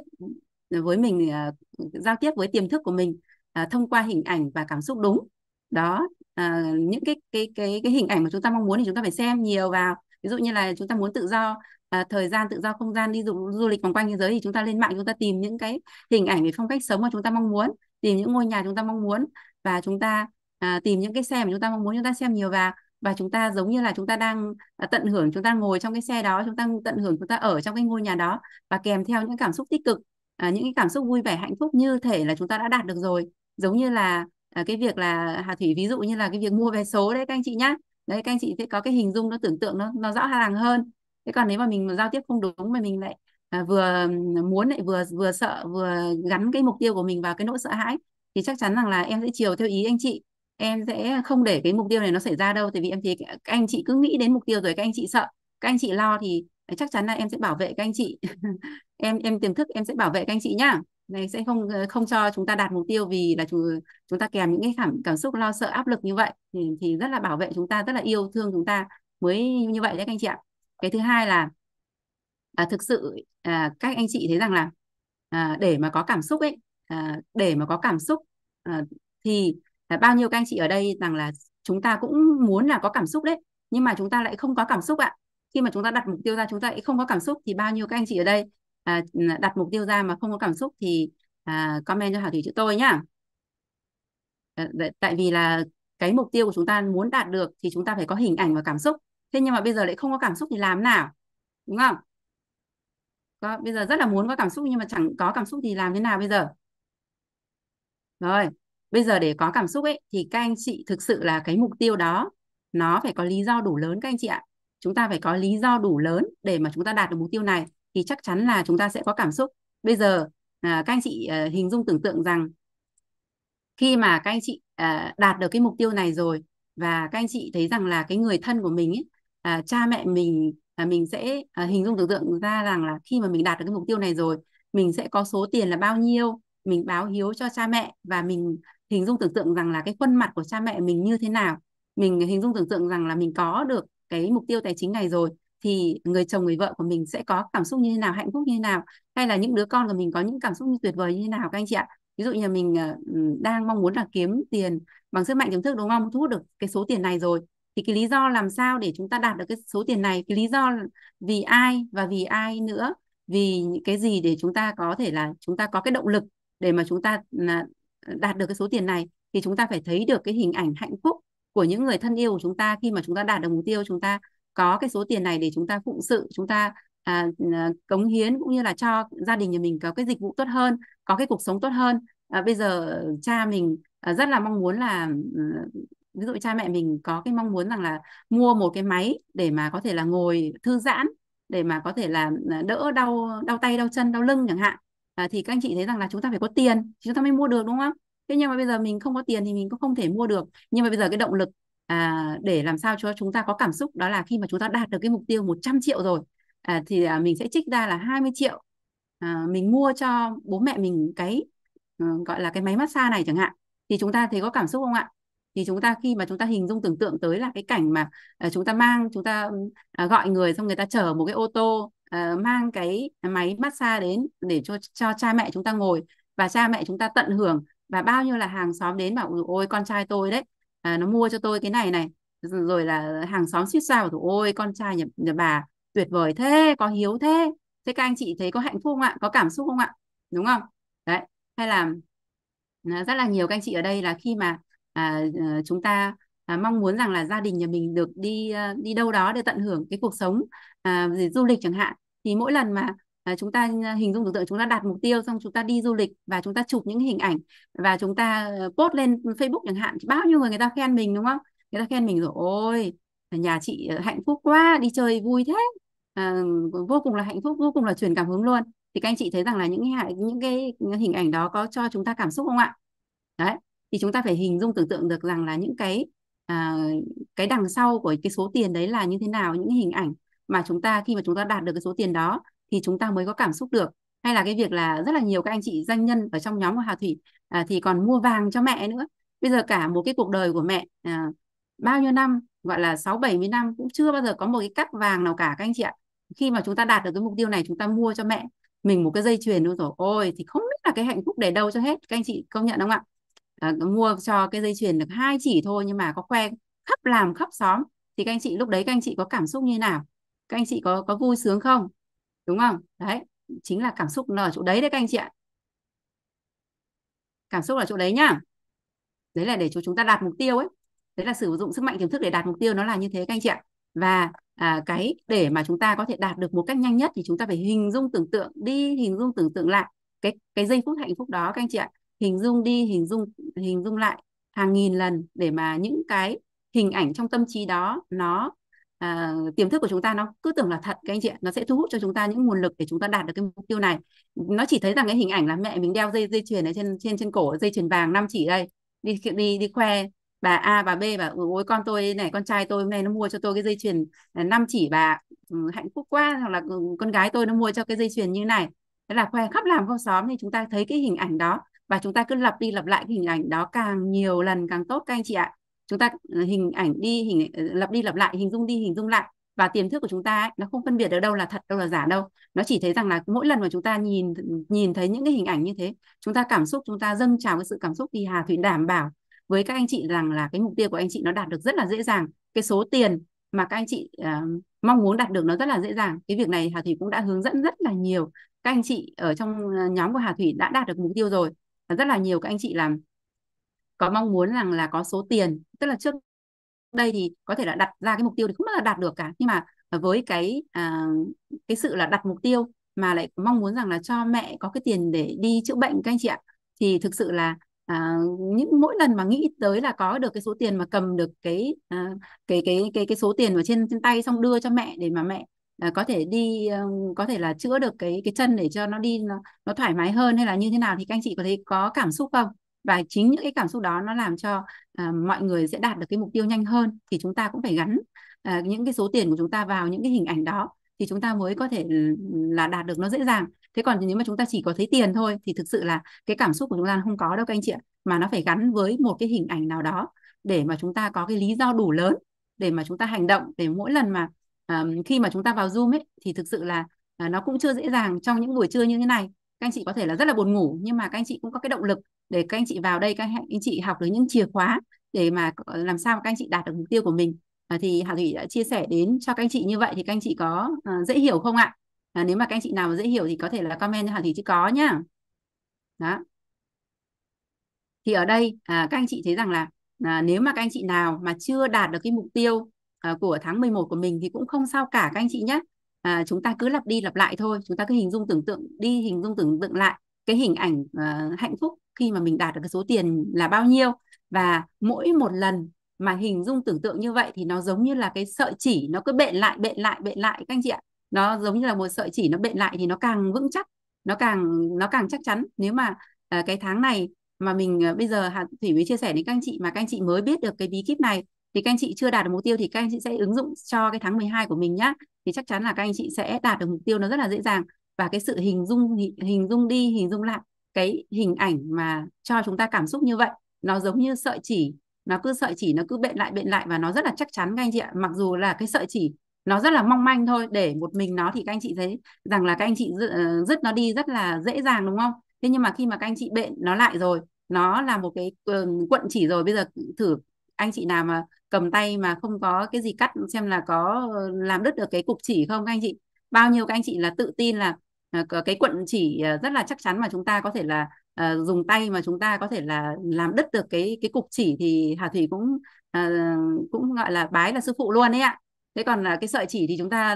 với mình à, giao tiếp với tiềm thức của mình à, thông qua hình ảnh và cảm xúc đúng đó à, những cái cái cái cái hình ảnh mà chúng ta mong muốn thì chúng ta phải xem nhiều vào ví dụ như là chúng ta muốn tự do à, thời gian tự do không gian đi du, du lịch vòng quanh thế giới thì chúng ta lên mạng chúng ta tìm những cái hình ảnh về phong cách sống mà chúng ta mong muốn tìm những ngôi nhà chúng ta mong muốn và chúng ta à, tìm những cái xe mà chúng ta mong muốn chúng ta xem nhiều vào và chúng ta giống như là chúng ta đang à, tận hưởng chúng ta ngồi trong cái xe đó chúng ta tận hưởng chúng ta ở trong cái ngôi nhà đó và kèm theo những cảm xúc tích cực à, những cái cảm xúc vui vẻ hạnh phúc như thể là chúng ta đã đạt được rồi giống như là à, cái việc là Hà Thủy ví dụ như là cái việc mua vé số đấy các anh chị nhá đấy các anh chị sẽ có cái hình dung nó tưởng tượng nó nó rõ ràng hơn thế còn nếu mà mình giao tiếp không đúng mà mình lại à, vừa muốn lại vừa vừa sợ vừa gắn cái mục tiêu của mình vào cái nỗi sợ hãi thì chắc chắn rằng là em sẽ chiều theo ý anh chị em sẽ không để cái mục tiêu này nó xảy ra đâu tại vì em thấy các anh chị cứ nghĩ đến mục tiêu rồi các anh chị sợ các anh chị lo thì chắc chắn là em sẽ bảo vệ các anh chị [laughs] em em tiềm thức em sẽ bảo vệ các anh chị nhá này sẽ không không cho chúng ta đạt mục tiêu vì là chúng, chúng ta kèm những cái cảm cảm xúc lo sợ áp lực như vậy thì, thì rất là bảo vệ chúng ta rất là yêu thương chúng ta mới như vậy đấy các anh chị ạ cái thứ hai là à, thực sự à, các anh chị thấy rằng là à, để mà có cảm xúc ấy à, để mà có cảm xúc à, thì là bao nhiêu các anh chị ở đây rằng là chúng ta cũng muốn là có cảm xúc đấy nhưng mà chúng ta lại không có cảm xúc ạ khi mà chúng ta đặt mục tiêu ra chúng ta lại không có cảm xúc thì bao nhiêu các anh chị ở đây à, đặt mục tiêu ra mà không có cảm xúc thì à, comment cho Hà Thủy chữ tôi nhá à, tại vì là cái mục tiêu của chúng ta muốn đạt được thì chúng ta phải có hình ảnh và cảm xúc thế nhưng mà bây giờ lại không có cảm xúc thì làm nào đúng không có, bây giờ rất là muốn có cảm xúc nhưng mà chẳng có cảm xúc thì làm thế nào bây giờ rồi bây giờ để có cảm xúc ấy thì các anh chị thực sự là cái mục tiêu đó nó phải có lý do đủ lớn các anh chị ạ chúng ta phải có lý do đủ lớn để mà chúng ta đạt được mục tiêu này thì chắc chắn là chúng ta sẽ có cảm xúc bây giờ à, các anh chị à, hình dung tưởng tượng rằng khi mà các anh chị à, đạt được cái mục tiêu này rồi và các anh chị thấy rằng là cái người thân của mình ấy, cha mẹ mình mình sẽ hình dung tưởng tượng ra rằng là khi mà mình đạt được cái mục tiêu này rồi mình sẽ có số tiền là bao nhiêu mình báo hiếu cho cha mẹ và mình hình dung tưởng tượng rằng là cái khuôn mặt của cha mẹ mình như thế nào mình hình dung tưởng tượng rằng là mình có được cái mục tiêu tài chính này rồi thì người chồng người vợ của mình sẽ có cảm xúc như thế nào hạnh phúc như thế nào hay là những đứa con của mình có những cảm xúc như tuyệt vời như thế nào các anh chị ạ ví dụ như mình ờ, đang mong muốn là kiếm tiền bằng sức mạnh kiến thức đúng không thu hút được cái số tiền này rồi thì cái lý do làm sao để chúng ta đạt được cái số tiền này cái lý do vì ai và vì ai nữa vì những cái gì để chúng ta có thể là chúng ta có cái động lực để mà chúng ta à, đạt được cái số tiền này thì chúng ta phải thấy được cái hình ảnh hạnh phúc của những người thân yêu của chúng ta khi mà chúng ta đạt được mục tiêu chúng ta có cái số tiền này để chúng ta phụng sự chúng ta à, à cống hiến cũng như là cho gia đình nhà mình có cái dịch vụ tốt hơn có cái cuộc sống tốt hơn à, bây giờ cha mình à, rất là mong muốn là ừ, ví dụ cha mẹ mình có cái mong muốn rằng là mua một cái máy để mà có thể là ngồi thư giãn để mà có thể là à, đỡ đau đau tay đau chân đau lưng chẳng hạn à, thì các anh chị thấy rằng là chúng ta phải có tiền chúng ta mới mua được đúng không thế nhưng mà bây giờ mình không có tiền thì mình cũng không thể mua được nhưng mà bây giờ cái động lực à, để làm sao cho chúng ta có cảm xúc đó là khi mà chúng ta đạt được cái mục tiêu 100 triệu rồi à, thì à, mình sẽ trích ra là 20 triệu à, mình mua cho bố mẹ mình cái ờ, gọi là cái máy massage này chẳng hạn thì chúng ta thấy có cảm xúc không ạ thì chúng ta khi mà chúng ta hình dung tưởng tượng tới là cái cảnh mà à, chúng ta mang chúng ta ừ, à, gọi người xong người ta chở một cái ô tô uh, mang cái máy massage đến để cho cho cha mẹ chúng ta ngồi và cha mẹ chúng ta tận hưởng và bao nhiêu là hàng xóm đến bảo ôi con trai tôi đấy à, nó mua cho tôi cái này này rồi là hàng xóm xít sao bảo ôi con trai nhà, nhà bà tuyệt vời thế có hiếu thế thế các anh chị thấy có hạnh phúc không ạ có cảm xúc không ạ đúng không đấy hay là à, rất là nhiều các anh chị ở đây là khi mà à, ờ, chúng ta à, mong muốn rằng là gia đình nhà mình được đi à, đi đâu đó để tận hưởng cái cuộc sống à, du lịch chẳng hạn thì mỗi lần mà à, chúng ta à, hình dung tưởng tượng chúng ta đặt mục tiêu xong chúng ta đi du lịch và chúng ta chụp những hình ảnh và chúng ta ờ, post lên Facebook chẳng hạn bao nhiêu người người ta khen mình đúng không người ta khen mình rồi ôi nhà chị ờ, hạnh phúc quá đi chơi vui thế à, vô cùng là hạnh phúc vô cùng là truyền cảm hứng luôn thì các anh chị thấy rằng là những cái những cái hình ảnh đó có cho chúng ta cảm xúc không ạ đấy thì chúng ta phải hình dung tưởng tượng được rằng là những cái à, cái đằng sau của cái số tiền đấy là như thế nào những hình ảnh mà chúng ta khi mà chúng ta đạt được cái số tiền đó thì chúng ta mới có cảm xúc được hay là cái việc là rất là nhiều các anh chị doanh nhân ở trong nhóm của Hà Thủy à, thì còn mua vàng cho mẹ nữa bây giờ cả một cái cuộc đời của mẹ à, bao nhiêu năm gọi là sáu bảy mươi năm cũng chưa bao giờ có một cái cắt vàng nào cả các anh chị ạ khi mà chúng ta đạt được cái mục tiêu này chúng ta mua cho mẹ mình một cái dây chuyền luôn rồi ôi thì không biết là cái hạnh phúc để đâu cho hết các anh chị công nhận không ạ à, mua cho cái dây chuyền được hai chỉ thôi nhưng mà có khoe khắp làm khắp xóm thì các anh chị lúc đấy các anh chị có cảm xúc như nào các anh chị có có vui sướng không đúng không đấy chính là cảm xúc nó ở chỗ đấy đấy các anh chị ạ cảm xúc là chỗ đấy nhá đấy là để cho chúng ta đạt mục tiêu ấy đấy là sử dụng sức mạnh tiềm thức để đạt mục tiêu nó là như thế các anh chị ạ và à, cái để mà chúng ta có thể đạt được một cách nhanh nhất thì chúng ta phải hình dung tưởng tượng đi hình dung tưởng tượng lại cái cái giây phút hạnh phúc đó các anh chị ạ hình dung đi hình dung hình dung lại hàng nghìn lần để mà những cái hình ảnh trong tâm trí đó nó à, tiềm thức của chúng ta nó cứ tưởng là thật các anh chị nó sẽ thu hút cho chúng ta những nguồn lực để chúng ta đạt được cái mục tiêu này nó chỉ thấy rằng cái hình ảnh là mẹ mình đeo dây dây chuyền ở trên trên trên cổ dây chuyền vàng năm chỉ đây đi đi đi khoe bà A bà B bà ôi con tôi này con trai tôi hôm nay nó mua cho tôi cái dây chuyền à, năm chỉ bà ừ, hạnh phúc quá hoặc là ừ, con gái tôi nó mua cho cái dây chuyền như này thế là khoe khắp làm khắp xóm thì chúng ta thấy cái hình ảnh đó và chúng ta cứ lặp đi lặp lại cái hình ảnh đó càng nhiều lần càng tốt các anh chị ạ chúng ta ờ, hình ảnh đi hình ờ, lặp đi lặp lại hình dung đi hình dung lại và tiềm thức của chúng ta ấy, nó không phân biệt được đâu là thật đâu là giả đâu nó chỉ thấy rằng là mỗi lần mà chúng ta nhìn nhìn thấy những cái hình ảnh như thế chúng ta cảm xúc chúng ta dâng trào cái sự cảm xúc thì Hà Thủy đảm bảo với các anh chị rằng là cái mục tiêu của anh chị nó đạt được rất là dễ dàng cái số tiền mà các anh chị uh, mong muốn đạt được nó rất là dễ dàng cái việc này Hà Thủy cũng đã hướng dẫn rất là nhiều các anh chị ở trong nhóm của Hà Thủy đã đạt được mục tiêu rồi rất là nhiều các anh chị làm có mong muốn rằng là có số tiền tức là trước đây thì có thể là đặt ra cái mục tiêu thì không bao giờ đạt được cả nhưng mà ờ, với cái à, cái sự là đặt mục tiêu mà lại mong muốn rằng là cho mẹ có cái tiền để đi chữa bệnh các anh chị ạ thì thực sự là à, những mỗi lần mà nghĩ tới là có được cái số tiền mà cầm được cái à, cái cái cái cái số tiền ở trên trên tay xong đưa cho mẹ để mà mẹ à, có thể đi à, có thể là chữa được cái cái chân để cho nó đi nó, nó thoải mái hơn hay là như thế nào thì các anh chị có thấy có cảm xúc không và chính những cái cảm xúc đó nó làm cho uh, mọi người sẽ đạt được cái mục tiêu nhanh hơn thì chúng ta cũng phải gắn uh, những cái số tiền của chúng ta vào những cái hình ảnh đó thì chúng ta mới có thể là đạt được nó dễ dàng thế còn nếu mà chúng ta chỉ có thấy tiền thôi thì thực sự là cái cảm xúc của chúng ta không có đâu các anh chị ạ mà nó phải gắn với một cái hình ảnh nào đó để mà chúng ta có cái lý do đủ lớn để mà chúng ta hành động để mỗi lần mà um, khi mà chúng ta vào zoom ấy thì thực sự là uh, nó cũng chưa dễ dàng trong những buổi trưa như thế này các anh chị có thể là rất là buồn ngủ nhưng mà các anh chị cũng có cái động lực để các anh chị vào đây các anh chị học được những chìa khóa để mà ờ, làm sao các anh chị đạt được mục tiêu của mình à, thì Hà Thủy đã chia sẻ đến cho các anh chị như vậy thì các anh chị có uh, dễ hiểu không ạ à, nếu mà các anh chị nào mà dễ hiểu thì có thể là comment cho Hà Thủy chứ có nhá đó thì ở đây à, các anh chị thấy rằng là à, nếu mà các anh chị nào mà chưa đạt được cái mục tiêu à, của tháng 11 của mình thì cũng không sao cả các anh chị nhé à, chúng ta cứ lặp đi lặp lại thôi chúng ta cứ hình dung tưởng tượng đi hình dung tưởng tượng lại cái hình ảnh uh, hạnh phúc khi mà mình đạt được cái số tiền là bao nhiêu và mỗi một lần mà hình dung tưởng tượng như vậy thì nó giống như là cái sợi chỉ nó cứ bện lại bện lại bện lại các anh chị ạ nó giống như là một sợi chỉ nó bện lại thì nó càng vững chắc nó càng nó càng chắc chắn nếu mà uh, cái tháng này mà mình uh, bây giờ Hà Thủy mới chia sẻ đến các anh chị mà các anh chị mới biết được cái bí kíp này thì các anh chị chưa đạt được mục tiêu thì các anh chị sẽ ứng dụng cho cái tháng 12 của mình nhá thì chắc chắn là các anh chị sẽ đạt được mục tiêu nó rất là dễ dàng và cái sự hình dung hình dung đi hình dung lại cái hình ảnh mà cho chúng ta cảm xúc như vậy nó giống như sợi chỉ nó cứ sợi chỉ nó cứ bện lại bện lại và nó rất là chắc chắn các anh chị ạ mặc dù là cái sợi chỉ nó rất là mong manh thôi để một mình nó thì các anh chị thấy rằng là các anh chị ờ, dứt nó đi rất là dễ dàng đúng không thế nhưng mà khi mà các anh chị bện nó lại rồi nó là một cái ờ, cuộn chỉ rồi bây giờ thử anh chị nào mà cầm tay mà không có cái gì cắt xem là có ờ, làm đứt được cái cục chỉ không các anh chị bao nhiêu các anh chị là tự tin là Ờ, cái cuộn chỉ ờ, rất là chắc chắn mà chúng ta có thể là uh, dùng tay mà chúng ta có thể là làm đứt được cái cái cục chỉ thì Hà Thủy cũng uh, cũng gọi là bái là sư phụ luôn đấy ạ. Thế còn là cái sợi chỉ thì chúng ta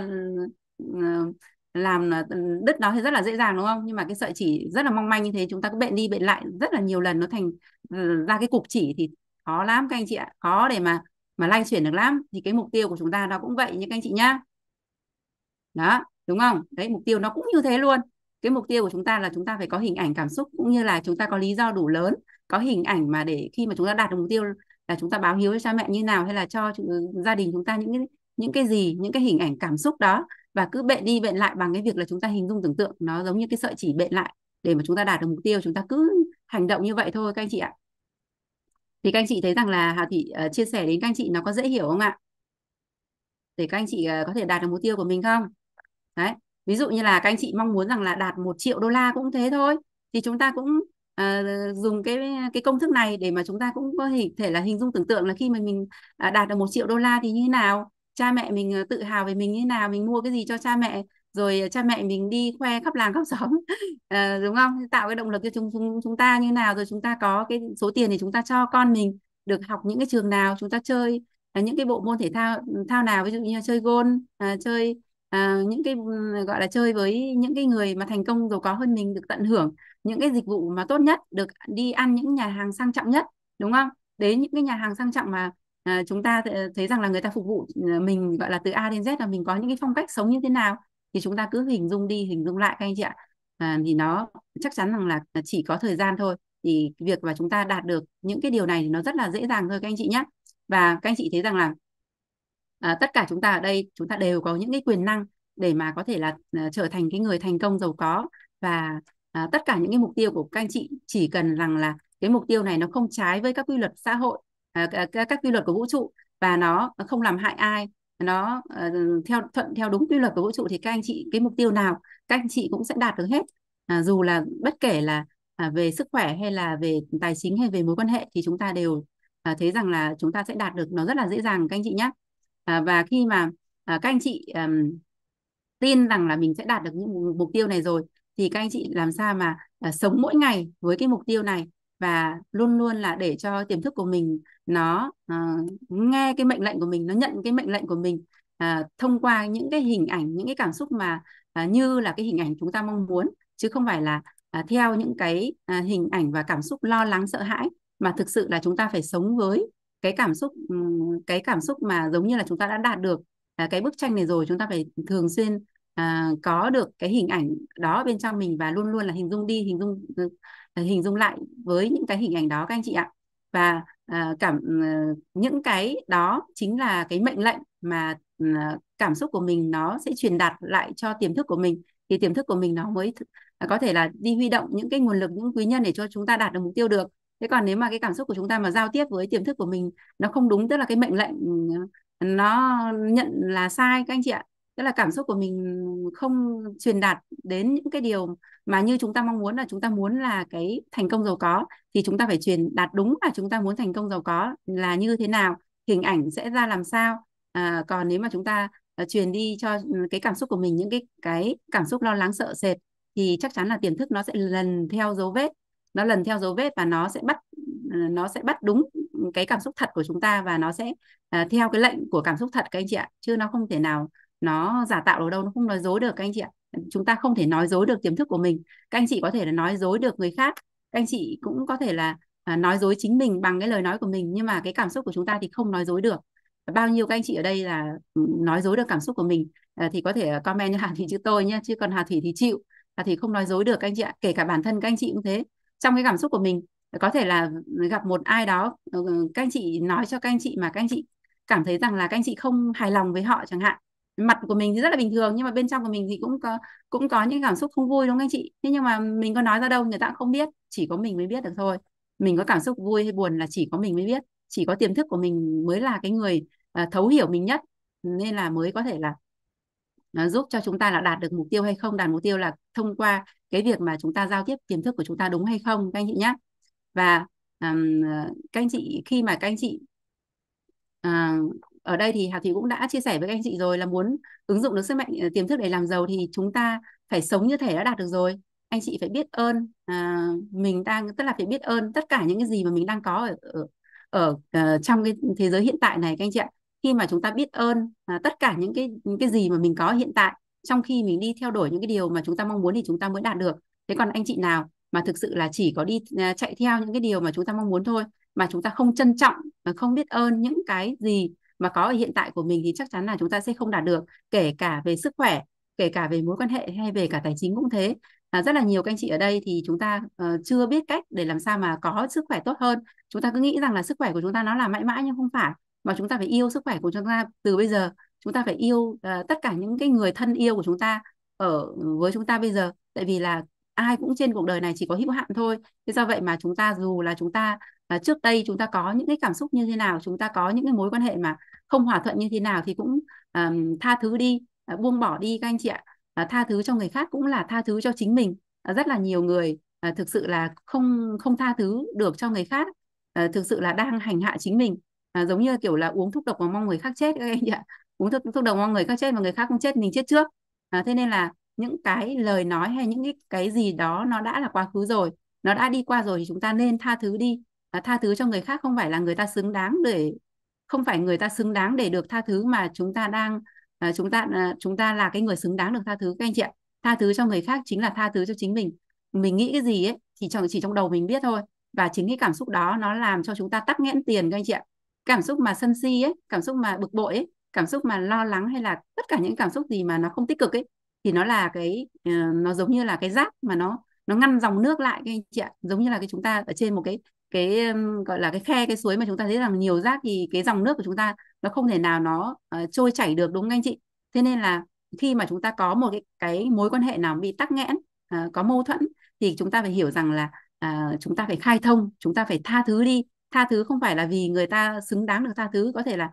uh, làm ừ, đứt nó thì rất là dễ dàng đúng không? Nhưng mà cái sợi chỉ rất là mong manh như thế chúng ta cứ bện đi bệnh lại rất là nhiều lần nó thành ừ, ra cái cục chỉ thì khó lắm các anh chị ạ, khó để mà mà lay chuyển được lắm thì cái mục tiêu của chúng ta nó cũng vậy như các anh chị nhá. Đó, đúng không đấy mục tiêu nó cũng như thế luôn cái mục tiêu của chúng ta là chúng ta phải có hình ảnh cảm xúc cũng như là chúng ta có lý do đủ lớn có hình ảnh mà để khi mà chúng ta đạt được mục tiêu là chúng ta báo hiếu cho cha mẹ như nào hay là cho gia đình chúng ta những cái những cái gì những cái hình ảnh cảm xúc đó và cứ bện đi bện lại bằng cái việc là chúng ta hình dung tưởng tượng nó giống như cái sợi chỉ bện lại để mà chúng ta đạt được mục tiêu chúng ta cứ hành động như vậy thôi các anh chị ạ thì các anh chị thấy rằng là Hà Thị uh, chia sẻ đến các anh chị nó có dễ hiểu không ạ để các anh chị uh, có thể đạt được mục tiêu của mình không đấy ví dụ như là các anh chị mong muốn rằng là đạt một triệu đô la cũng thế thôi thì chúng ta cũng uh, dùng cái cái công thức này để mà chúng ta cũng có thể là hình dung tưởng tượng là khi mà mình à, đạt được một triệu đô la thì như thế nào cha mẹ mình ờ, tự hào về mình như thế nào mình mua cái gì cho cha mẹ rồi ờ, cha mẹ mình đi khoe khắp làng khắp xóm à, [laughs] đúng không tạo cái động lực cho chúng, chúng chúng ta như nào rồi chúng ta có cái số tiền thì chúng ta cho con mình được học những cái trường nào chúng ta chơi à, những cái bộ môn thể thao ừ, thao nào ví dụ như chơi gôn à, chơi à, những cái gọi là chơi với những cái người mà thành công giàu có hơn mình được tận hưởng những cái dịch vụ mà tốt nhất được đi ăn những nhà hàng sang trọng nhất đúng không đến những cái nhà hàng sang trọng mà à, chúng ta thấy rằng là người ta phục vụ ờ, mình gọi là từ A đến Z là mình có những cái phong cách sống như thế nào thì chúng ta cứ hình dung đi hình dung lại các anh chị ạ à, thì nó chắc chắn rằng là chỉ có thời gian thôi thì việc mà chúng ta đạt được những cái điều này thì nó rất là dễ dàng thôi các anh chị nhé và các anh chị thấy rằng là à, tất cả chúng ta ở đây chúng ta đều có những cái quyền năng để mà có thể là à, trở thành cái người thành công giàu có và à, tất cả những cái mục tiêu của các anh chị chỉ cần rằng là cái mục tiêu này nó không trái với các quy luật xã hội à, à các, các quy luật của vũ trụ và nó không làm hại ai nó uh, theo thuận theo đúng quy luật của vũ trụ thì các anh chị cái mục tiêu nào các anh chị cũng sẽ đạt được hết à, dù là bất kể là à, về sức khỏe hay là về tài chính hay về mối quan hệ thì chúng ta đều à, thấy rằng là chúng ta sẽ đạt được nó rất là dễ dàng các anh chị nhé À, và khi mà à, các anh chị um, tin rằng là mình sẽ đạt được những mục tiêu này rồi thì các anh chị làm sao mà à, sống mỗi ngày với cái mục tiêu này và luôn luôn là để cho tiềm thức của mình nó uh, nghe cái mệnh lệnh của mình nó nhận cái mệnh lệnh của mình uh, thông qua những cái hình ảnh những cái cảm xúc mà uh, như là cái hình ảnh chúng ta mong muốn chứ không phải là uh, theo những cái uh, hình ảnh và cảm xúc lo lắng sợ hãi mà thực sự là chúng ta phải sống với cái cảm xúc cái cảm xúc mà giống như là chúng ta đã đạt được à, cái bức tranh này rồi chúng ta phải thường xuyên à, có được cái hình ảnh đó bên trong mình và luôn luôn là hình dung đi hình dung ừ, hình dung lại với những cái hình ảnh đó các anh chị ạ và à, cảm ừ, những cái đó chính là cái mệnh lệnh mà ừ, cảm xúc của mình nó sẽ truyền đạt lại cho tiềm thức của mình thì tiềm thức của mình nó mới có thể là đi huy động những cái nguồn lực những quý nhân để cho chúng ta đạt được mục tiêu được thế còn nếu mà cái cảm xúc của chúng ta mà giao tiếp với tiềm thức của mình nó không đúng tức là cái mệnh lệnh ừ, nó nhận là sai các anh chị ạ tức là cảm xúc của mình không truyền đạt đến những cái điều mà như chúng ta mong muốn là chúng ta muốn là cái thành công giàu có thì chúng ta phải truyền đạt đúng là chúng ta muốn thành công giàu có là như thế nào hình ảnh sẽ ra làm sao à, còn nếu mà chúng ta ờ, truyền đi cho ừ, cái cảm xúc của mình những cái cái cảm xúc lo lắng sợ sệt thì chắc chắn là tiềm thức nó sẽ lần theo dấu vết nó lần theo dấu vết và nó sẽ bắt nó sẽ bắt đúng cái cảm xúc thật của chúng ta và nó sẽ uh, theo cái lệnh của cảm xúc thật các anh chị ạ chứ nó không thể nào nó giả tạo được đâu nó không nói dối được các anh chị ạ chúng ta không thể nói dối được tiềm thức của mình các anh chị có thể là nói dối được người khác các anh chị cũng có thể là uh, nói dối chính mình bằng cái lời nói của mình nhưng mà cái cảm xúc của chúng ta thì không nói dối được bao nhiêu các anh chị ở đây là ừ, nói dối được cảm xúc của mình uh, thì có thể comment như Hà Thủy chứ tôi nhé chứ còn Hà Thủy thì chịu Hà Thủy không nói dối được các anh chị ạ kể cả bản thân các anh chị cũng thế trong cái cảm xúc của mình có thể là gặp một ai đó ờ, các anh chị nói cho các anh chị mà các anh chị cảm thấy rằng là các anh chị không hài lòng với họ chẳng hạn mặt của mình thì rất là bình thường nhưng mà bên trong của mình thì cũng có cũng có những cảm xúc không vui đúng không anh chị thế nhưng mà mình có nói ra đâu người ta cũng không biết chỉ có mình mới biết được thôi mình có cảm xúc vui hay buồn là chỉ có mình mới biết chỉ có tiềm thức của mình mới là cái người ờ, thấu hiểu mình nhất nên là mới có thể là ờ, giúp cho chúng ta là đạt được mục tiêu hay không đạt mục tiêu là thông qua cái việc mà chúng ta giao tiếp tiềm thức của chúng ta đúng hay không các anh chị nhé và um, các anh chị khi mà các anh chị uh, ở đây thì hào Thủy cũng đã chia sẻ với các anh chị rồi là muốn ứng dụng được sức mạnh ờ, tiềm thức để làm giàu thì chúng ta phải sống như thể đã đạt được rồi anh chị phải biết ơn à, mình đang tức là phải biết ơn tất cả những cái gì mà mình đang có ở ở, ở trong cái thế giới hiện tại này các anh chị ạ khi mà chúng ta biết ơn à, tất cả những cái những cái gì mà mình có hiện tại trong khi mình đi theo đuổi những cái điều mà chúng ta mong muốn thì chúng ta mới đạt được thế còn anh chị nào mà thực sự là chỉ có đi à, chạy theo những cái điều mà chúng ta mong muốn thôi mà chúng ta không trân trọng và không biết ơn những cái gì mà có ở hiện tại của mình thì chắc chắn là chúng ta sẽ không đạt được kể cả về sức khỏe kể cả về mối quan hệ hay về cả tài chính cũng thế à, rất là nhiều các anh chị ở đây thì chúng ta uh, chưa biết cách để làm sao mà có sức khỏe tốt hơn chúng ta cứ nghĩ rằng là sức khỏe của chúng ta nó là mãi mãi nhưng không phải mà chúng ta phải yêu sức khỏe của chúng ta từ bây giờ chúng ta phải yêu uh, tất cả những cái người thân yêu của chúng ta ở với chúng ta bây giờ tại vì là ai cũng trên cuộc đời này chỉ có hữu hạn thôi thế do vậy mà chúng ta dù là chúng ta à, trước đây chúng ta có những cái cảm xúc như thế nào chúng ta có những cái mối quan hệ mà không hòa thuận như thế nào thì cũng um, tha thứ đi à, buông bỏ đi các anh chị ạ à, tha thứ cho người khác cũng là tha thứ cho chính mình à, rất là nhiều người à, thực sự là không không tha thứ được cho người khác à, thực sự là đang hành hạ chính mình à, giống như kiểu là uống thuốc độc mà mong người khác chết các anh chị ạ uống thuốc, thuốc đồng người khác chết mà người khác không chết mình chết trước à, thế nên là những cái lời nói hay những cái, cái gì đó nó đã là quá khứ rồi nó đã đi qua rồi thì chúng ta nên tha thứ đi à, tha thứ cho người khác không phải là người ta xứng đáng để không phải người ta xứng đáng để được tha thứ mà chúng ta đang à, chúng ta à, chúng ta là cái người xứng đáng được tha thứ các anh chị ạ tha thứ cho người khác chính là tha thứ cho chính mình mình nghĩ cái gì ấy thì chỉ chỉ trong đầu mình biết thôi và chính cái cảm xúc đó nó làm cho chúng ta tắc nghẽn tiền các anh chị ạ cảm xúc mà sân si ấy cảm xúc mà bực bội ấy cảm xúc mà lo lắng hay là tất cả những cảm xúc gì mà nó không tích cực ấy thì nó là cái uh, nó giống như là cái rác mà nó nó ngăn dòng nước lại các anh chị ạ giống như là cái chúng ta ở trên một cái cái um, gọi là cái khe cái suối mà chúng ta thấy rằng nhiều rác thì cái dòng nước của chúng ta nó không thể nào nó uh, trôi chảy được đúng không anh chị thế nên là khi mà chúng ta có một cái cái mối quan hệ nào bị tắc nghẽn uh, có mâu thuẫn thì chúng ta phải hiểu rằng là uh, chúng ta phải khai thông chúng ta phải tha thứ đi tha thứ không phải là vì người ta xứng đáng được tha thứ có thể là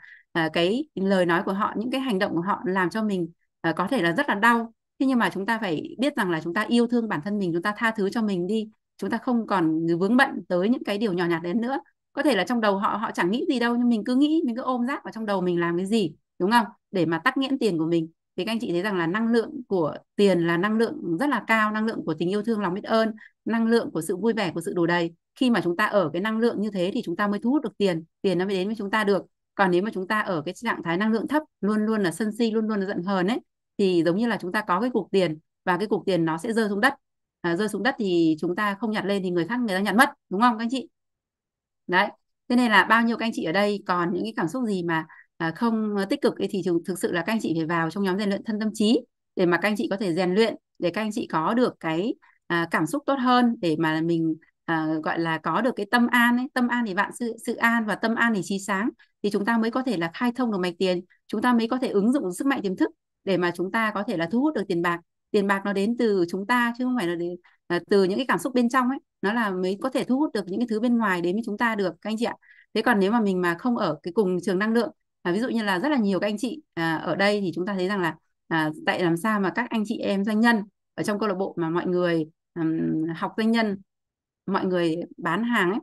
cái lời nói của họ những cái hành động của họ làm cho mình ờ, có thể là rất là đau thế nhưng mà chúng ta phải biết rằng là chúng ta yêu thương bản thân mình chúng ta tha thứ cho mình đi chúng ta không còn vướng bận tới những cái điều nhỏ nhặt đến nữa có thể là trong đầu họ họ chẳng nghĩ gì đâu nhưng mình cứ nghĩ mình cứ ôm rác vào trong đầu mình làm cái gì đúng không để mà tắc nghẽn tiền của mình thì các anh chị thấy rằng là năng lượng của tiền là năng lượng rất là cao năng lượng của tình yêu thương lòng biết ơn năng lượng của sự vui vẻ của sự đủ đầy khi mà chúng ta ở cái năng lượng như thế thì chúng ta mới thu hút được tiền tiền nó mới đến với chúng ta được còn nếu mà chúng ta ở cái trạng thái năng lượng thấp luôn luôn là sân si luôn luôn là giận hờn ấy thì giống như là chúng ta có cái cục tiền và cái cục tiền nó sẽ rơi xuống đất à, rơi xuống đất thì chúng ta không nhặt lên thì người khác người ta nhặt mất đúng không các anh chị đấy thế nên là bao nhiêu các anh chị ở đây còn những cái cảm xúc gì mà à, không à, tích cực thì thực sự là các anh chị phải vào trong nhóm rèn luyện thân tâm trí để mà các anh chị có thể rèn luyện để các anh chị có được cái à, cảm xúc tốt hơn để mà mình à, gọi là có được cái tâm an ấy tâm an thì vạn sự sự an và tâm an thì trí sáng thì chúng ta mới có thể là khai thông được mạch tiền chúng ta mới có thể ứng dụng sức mạnh tiềm thức để mà chúng ta có thể là thu hút được tiền bạc tiền bạc nó đến từ chúng ta chứ không phải là, đến, là từ những cái cảm xúc bên trong ấy nó là mới có thể thu hút được những cái thứ bên ngoài đến với chúng ta được các anh chị ạ thế còn nếu mà mình mà không ở cái cùng trường năng lượng à, ví dụ như là rất là nhiều các anh chị à, ở đây thì chúng ta thấy rằng là à, tại làm sao mà các anh chị em doanh nhân ở trong câu lạc bộ mà mọi người um, học doanh nhân mọi người bán hàng ấy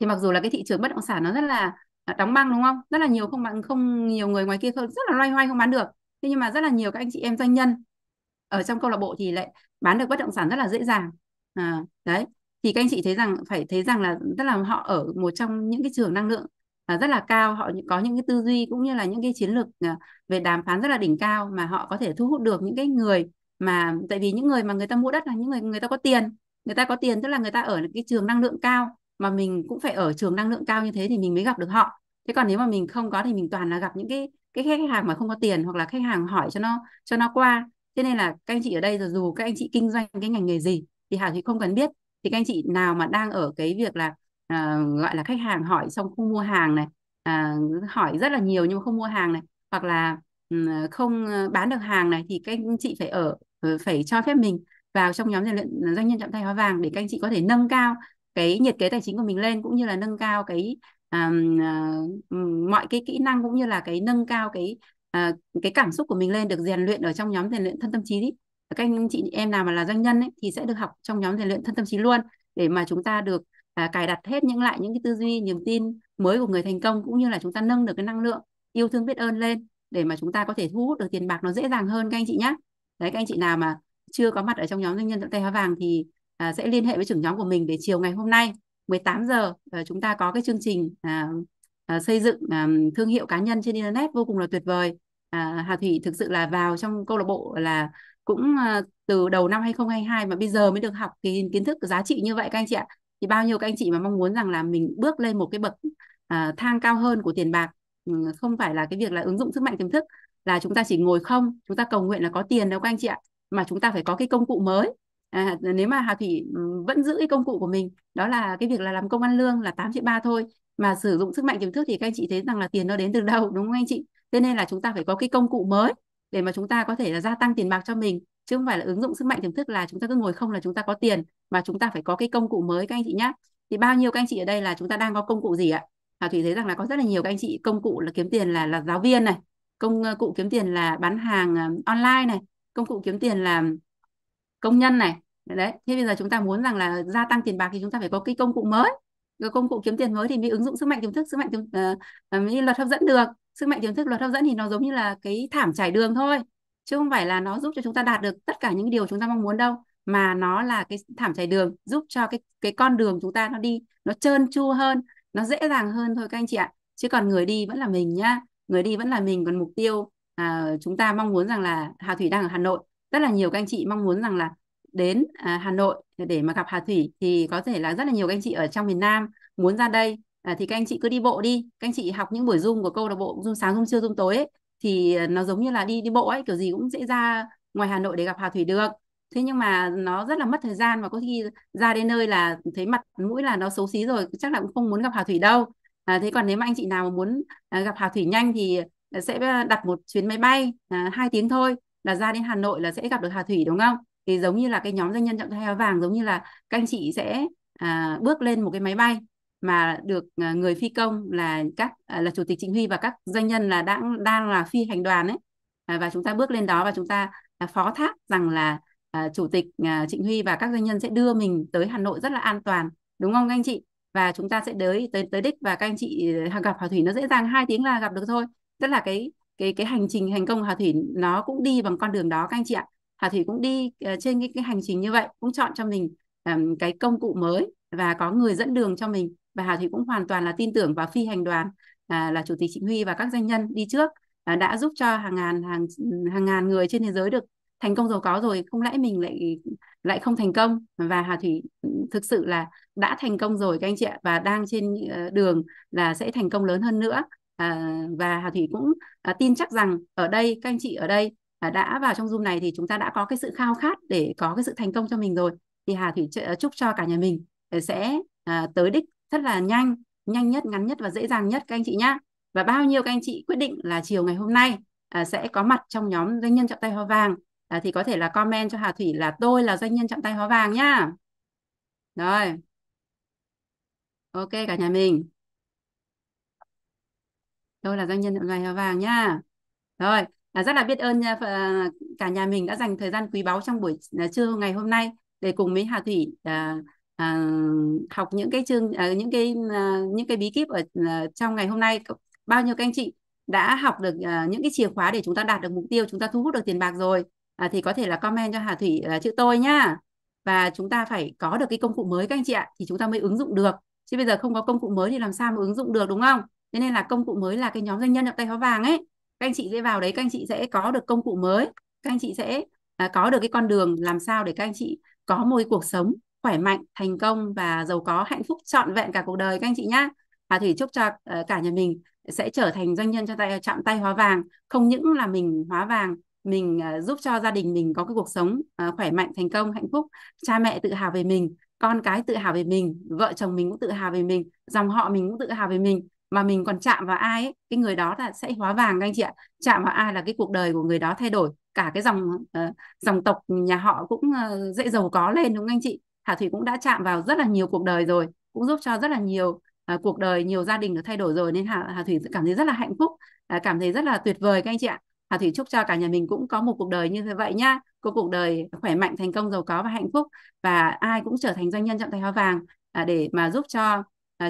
thì mặc dù là cái thị trường bất động sản nó rất là đóng băng đúng không rất là nhiều không bạn không nhiều người ngoài kia không rất là loay hoay không bán được thế nhưng mà rất là nhiều các anh chị em doanh nhân ở trong câu lạc bộ thì lại bán được bất động sản rất là dễ dàng à, đấy thì các anh chị thấy rằng phải thấy rằng là rất là họ ở một trong những cái trường năng lượng à, rất là cao họ có những cái tư duy cũng như là những cái chiến lược à, về đàm phán rất là đỉnh cao mà họ có thể thu hút được những cái người mà tại vì những người mà người ta mua đất là những người người ta có tiền người ta có tiền tức là người ta ở cái trường năng lượng cao mà mình cũng phải ở trường năng lượng cao như thế thì mình mới gặp được họ thế còn nếu mà mình không có thì mình toàn là gặp những cái cái khách hàng mà không có tiền hoặc là khách hàng hỏi cho nó cho nó qua thế nên là các anh chị ở đây rồi dù các anh chị kinh doanh cái ngành nghề gì thì hà thì không cần biết thì các anh chị nào mà đang ở cái việc là à, gọi là khách hàng hỏi xong không mua hàng này à, hỏi rất là nhiều nhưng mà không mua hàng này hoặc là ừ, không ờ, bán được hàng này thì các anh chị phải ở ờ, phải cho phép mình vào trong nhóm rèn luyện ờ, doanh nhân chạm tay hóa vàng để các anh chị có thể nâng cao cái nhiệt kế tài chính của mình lên cũng như là nâng cao cái um, uh, mọi cái kỹ năng cũng như là cái nâng cao cái uh, cái cảm xúc của mình lên được rèn luyện ở trong nhóm rèn luyện thân tâm trí ý. các anh chị em nào mà là doanh nhân ấy, thì sẽ được học trong nhóm rèn luyện thân tâm trí luôn để mà chúng ta được uh, cài đặt hết những lại những cái tư duy niềm tin mới của người thành công cũng như là chúng ta nâng được cái năng lượng yêu thương biết ơn lên để mà chúng ta có thể thu hút được tiền bạc nó dễ dàng hơn các anh chị nhé đấy các anh chị nào mà chưa có mặt ở trong nhóm doanh nhân tận tay hóa vàng thì à, sẽ liên hệ với trưởng nhóm của mình để chiều ngày hôm nay 18 giờ à, chúng ta có cái chương trình à, à, xây dựng à, thương hiệu cá nhân trên internet vô cùng là tuyệt vời. À, Hà Thủy thực sự là vào trong câu lạc bộ là cũng à, từ đầu năm 2022 mà bây giờ mới được học cái kiến thức giá trị như vậy các anh chị ạ. Thì bao nhiêu các anh chị mà mong muốn rằng là mình bước lên một cái bậc à, thang cao hơn của tiền bạc ừ, không phải là cái việc là ứng dụng sức mạnh tiềm thức là chúng ta chỉ ngồi không chúng ta cầu nguyện là có tiền đâu các anh chị ạ mà chúng ta phải có cái công cụ mới à, nếu mà Hà Thủy ừ, vẫn giữ cái công cụ của mình đó là cái việc là làm công ăn lương là 8 triệu ba thôi mà sử dụng sức mạnh tiềm thức thì các anh chị thấy rằng là tiền nó đến từ đâu đúng không anh chị thế nên là chúng ta phải có cái công cụ mới để mà chúng ta có thể là gia tăng tiền bạc cho mình chứ không phải là ứng dụng sức mạnh tiềm thức là chúng ta cứ ngồi không là chúng ta có tiền mà chúng ta phải có cái công cụ mới các anh chị nhé thì bao nhiêu các anh chị ở đây là chúng ta đang có công cụ gì ạ Hà Thủy thấy rằng là có rất là nhiều các anh chị công cụ là kiếm tiền là là giáo viên này công ờ, cụ kiếm tiền là bán hàng ờ, online này công cụ kiếm tiền là công nhân này đấy thế bây giờ chúng ta muốn rằng là gia tăng tiền bạc thì chúng ta phải có cái công cụ mới cái công cụ kiếm tiền mới thì mới ứng dụng sức mạnh tiềm thức sức mạnh tiềm uh, mới luật hấp dẫn được sức mạnh tiềm thức luật hấp dẫn thì nó giống như là cái thảm trải đường thôi chứ không phải là nó giúp cho chúng ta đạt được tất cả những điều chúng ta mong muốn đâu mà nó là cái thảm trải đường giúp cho cái cái con đường chúng ta nó đi nó trơn tru hơn nó dễ dàng hơn thôi các anh chị ạ chứ còn người đi vẫn là mình nhá người đi vẫn là mình còn mục tiêu à, chúng ta mong muốn rằng là Hà Thủy đang ở Hà Nội rất là nhiều các anh chị mong muốn rằng là đến à, Hà Nội để mà gặp Hà Thủy thì có thể là rất là nhiều các anh chị ở trong miền Nam muốn ra đây à, thì các anh chị cứ đi bộ đi các anh chị học những buổi zoom của câu lạc bộ zoom sáng zoom trưa zoom tối ấy, thì à, nó giống như là đi đi bộ ấy kiểu gì cũng dễ ra ngoài Hà Nội để gặp Hà Thủy được thế nhưng mà nó rất là mất thời gian và có khi ra đến nơi là thấy mặt mũi là nó xấu xí rồi chắc là cũng không muốn gặp Hà Thủy đâu à, thế còn nếu mà anh chị nào muốn à, gặp Hà Thủy nhanh thì sẽ ờ, đặt một chuyến máy bay à, 2 tiếng thôi là ra đến Hà Nội là sẽ gặp được Hà Thủy đúng không? Thì giống như là cái nhóm doanh nhân trọng thai áo vàng giống như là các anh chị sẽ à, bước lên một cái máy bay mà được à, người phi công là các à, là chủ tịch Trịnh Huy và các doanh nhân là đang đang là phi hành đoàn ấy à, và chúng ta bước lên đó và chúng ta à, phó thác rằng là à, chủ tịch à, Trịnh Huy và các doanh nhân sẽ đưa mình tới Hà Nội rất là an toàn đúng không các anh chị? và chúng ta sẽ tới tới tới đích và các anh chị à, gặp Hà Thủy nó dễ dàng hai tiếng là gặp được thôi tức là cái cái cái hành trình thành công của Hà Thủy nó cũng đi bằng con đường đó các anh chị ạ Hà Thủy cũng đi uh, trên cái, cái hành trình như vậy cũng chọn cho mình um, cái công cụ mới và có người dẫn đường cho mình và Hà Thủy cũng hoàn toàn là tin tưởng vào phi hành đoàn à, là chủ tịch Trịnh Huy và các doanh nhân đi trước à, đã giúp cho hàng ngàn hàng hàng ngàn người trên thế giới được thành công giàu có rồi không lẽ mình lại lại không thành công và Hà Thủy thực sự là đã thành công rồi các anh chị ạ và đang trên ờ, đường là sẽ thành công lớn hơn nữa à, và Hà Thủy cũng à, tin chắc rằng ở đây các anh chị ở đây à, đã vào trong Zoom này thì chúng ta đã có cái sự khao khát để có cái sự thành công cho mình rồi thì Hà Thủy chúc cho cả nhà mình à, sẽ à, tới đích rất là nhanh nhanh nhất ngắn nhất và dễ dàng nhất các anh chị nhá và bao nhiêu các anh chị quyết định là chiều ngày hôm nay à, sẽ có mặt trong nhóm doanh nhân trọng tay hoa vàng à, thì có thể là comment cho Hà Thủy là tôi là doanh nhân trọng tay hoa vàng nhá rồi ok cả nhà mình tôi là doanh nhân ngày hoa vàng nha rồi à, rất là biết ơn nha, à, à, cả nhà mình đã dành thời gian quý báu trong buổi à, trưa ngày hôm nay để cùng với Hà Thủy à, à, học những cái chương à, những cái à, những cái bí kíp ở à, trong ngày hôm nay bao nhiêu các anh chị đã học được à, những cái chìa khóa để chúng ta đạt được mục tiêu chúng ta thu hút được tiền bạc rồi à, thì có thể là comment cho Hà Thủy là chữ tôi nhá và chúng ta phải có được cái công cụ mới các anh chị ạ thì chúng ta mới ứng dụng được chứ bây giờ không có công cụ mới thì làm sao mà ứng dụng được đúng không thế nên là công cụ mới là cái nhóm doanh nhân nhập tay hóa vàng ấy các anh chị sẽ vào đấy các anh chị sẽ có được công cụ mới các anh chị sẽ à, có được cái con đường làm sao để các anh chị có một cuộc sống khỏe mạnh thành công và giàu có hạnh phúc trọn vẹn cả cuộc đời các anh chị nhé và Thủy chúc cho ờ, cả nhà mình sẽ trở thành doanh nhân cho tay chạm tay hóa vàng không những là mình hóa vàng mình ờ, giúp cho gia đình mình có cái cuộc sống ờ, khỏe mạnh thành công hạnh phúc cha mẹ tự hào về mình con cái tự hào về mình vợ chồng mình cũng tự hào về mình dòng họ mình cũng tự hào về mình mà mình còn chạm vào ai ấy, cái người đó là sẽ hóa vàng các anh chị ạ chạm vào ai là cái cuộc đời của người đó thay đổi cả cái dòng uh, dòng tộc nhà họ cũng uh, dễ giàu có lên đúng không anh chị Hà Thủy cũng đã chạm vào rất là nhiều cuộc đời rồi cũng giúp cho rất là nhiều uh, cuộc đời nhiều gia đình được thay đổi rồi nên Hà, Hà Thủy cảm thấy rất là hạnh phúc uh, cảm thấy rất là tuyệt vời các anh chị ạ Hà Thủy chúc cho cả nhà mình cũng có một cuộc đời như vậy nhá có cuộc đời khỏe mạnh thành công giàu có và hạnh phúc và ai cũng trở thành doanh nhân trọng tài hoa vàng uh, để mà giúp cho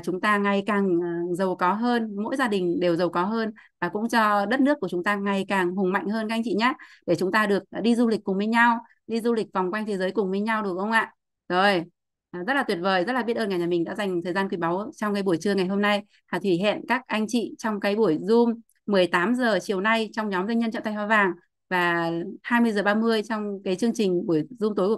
chúng ta ngày càng à, giàu có hơn mỗi gia đình đều giàu có hơn và cũng cho đất nước của chúng ta ngày càng hùng mạnh hơn các anh chị nhé để chúng ta được à, đi du lịch cùng với nhau đi du lịch vòng quanh thế giới cùng với nhau được không ạ rồi à, rất là tuyệt vời rất là biết ơn cả nhà mình đã dành thời gian quý báu trong cái buổi trưa ngày hôm nay Hà Thủy hẹn các anh chị trong cái buổi zoom 18 giờ chiều nay trong nhóm doanh nhân chọn tay hoa vàng và 20 giờ 30 trong cái chương trình buổi zoom tối của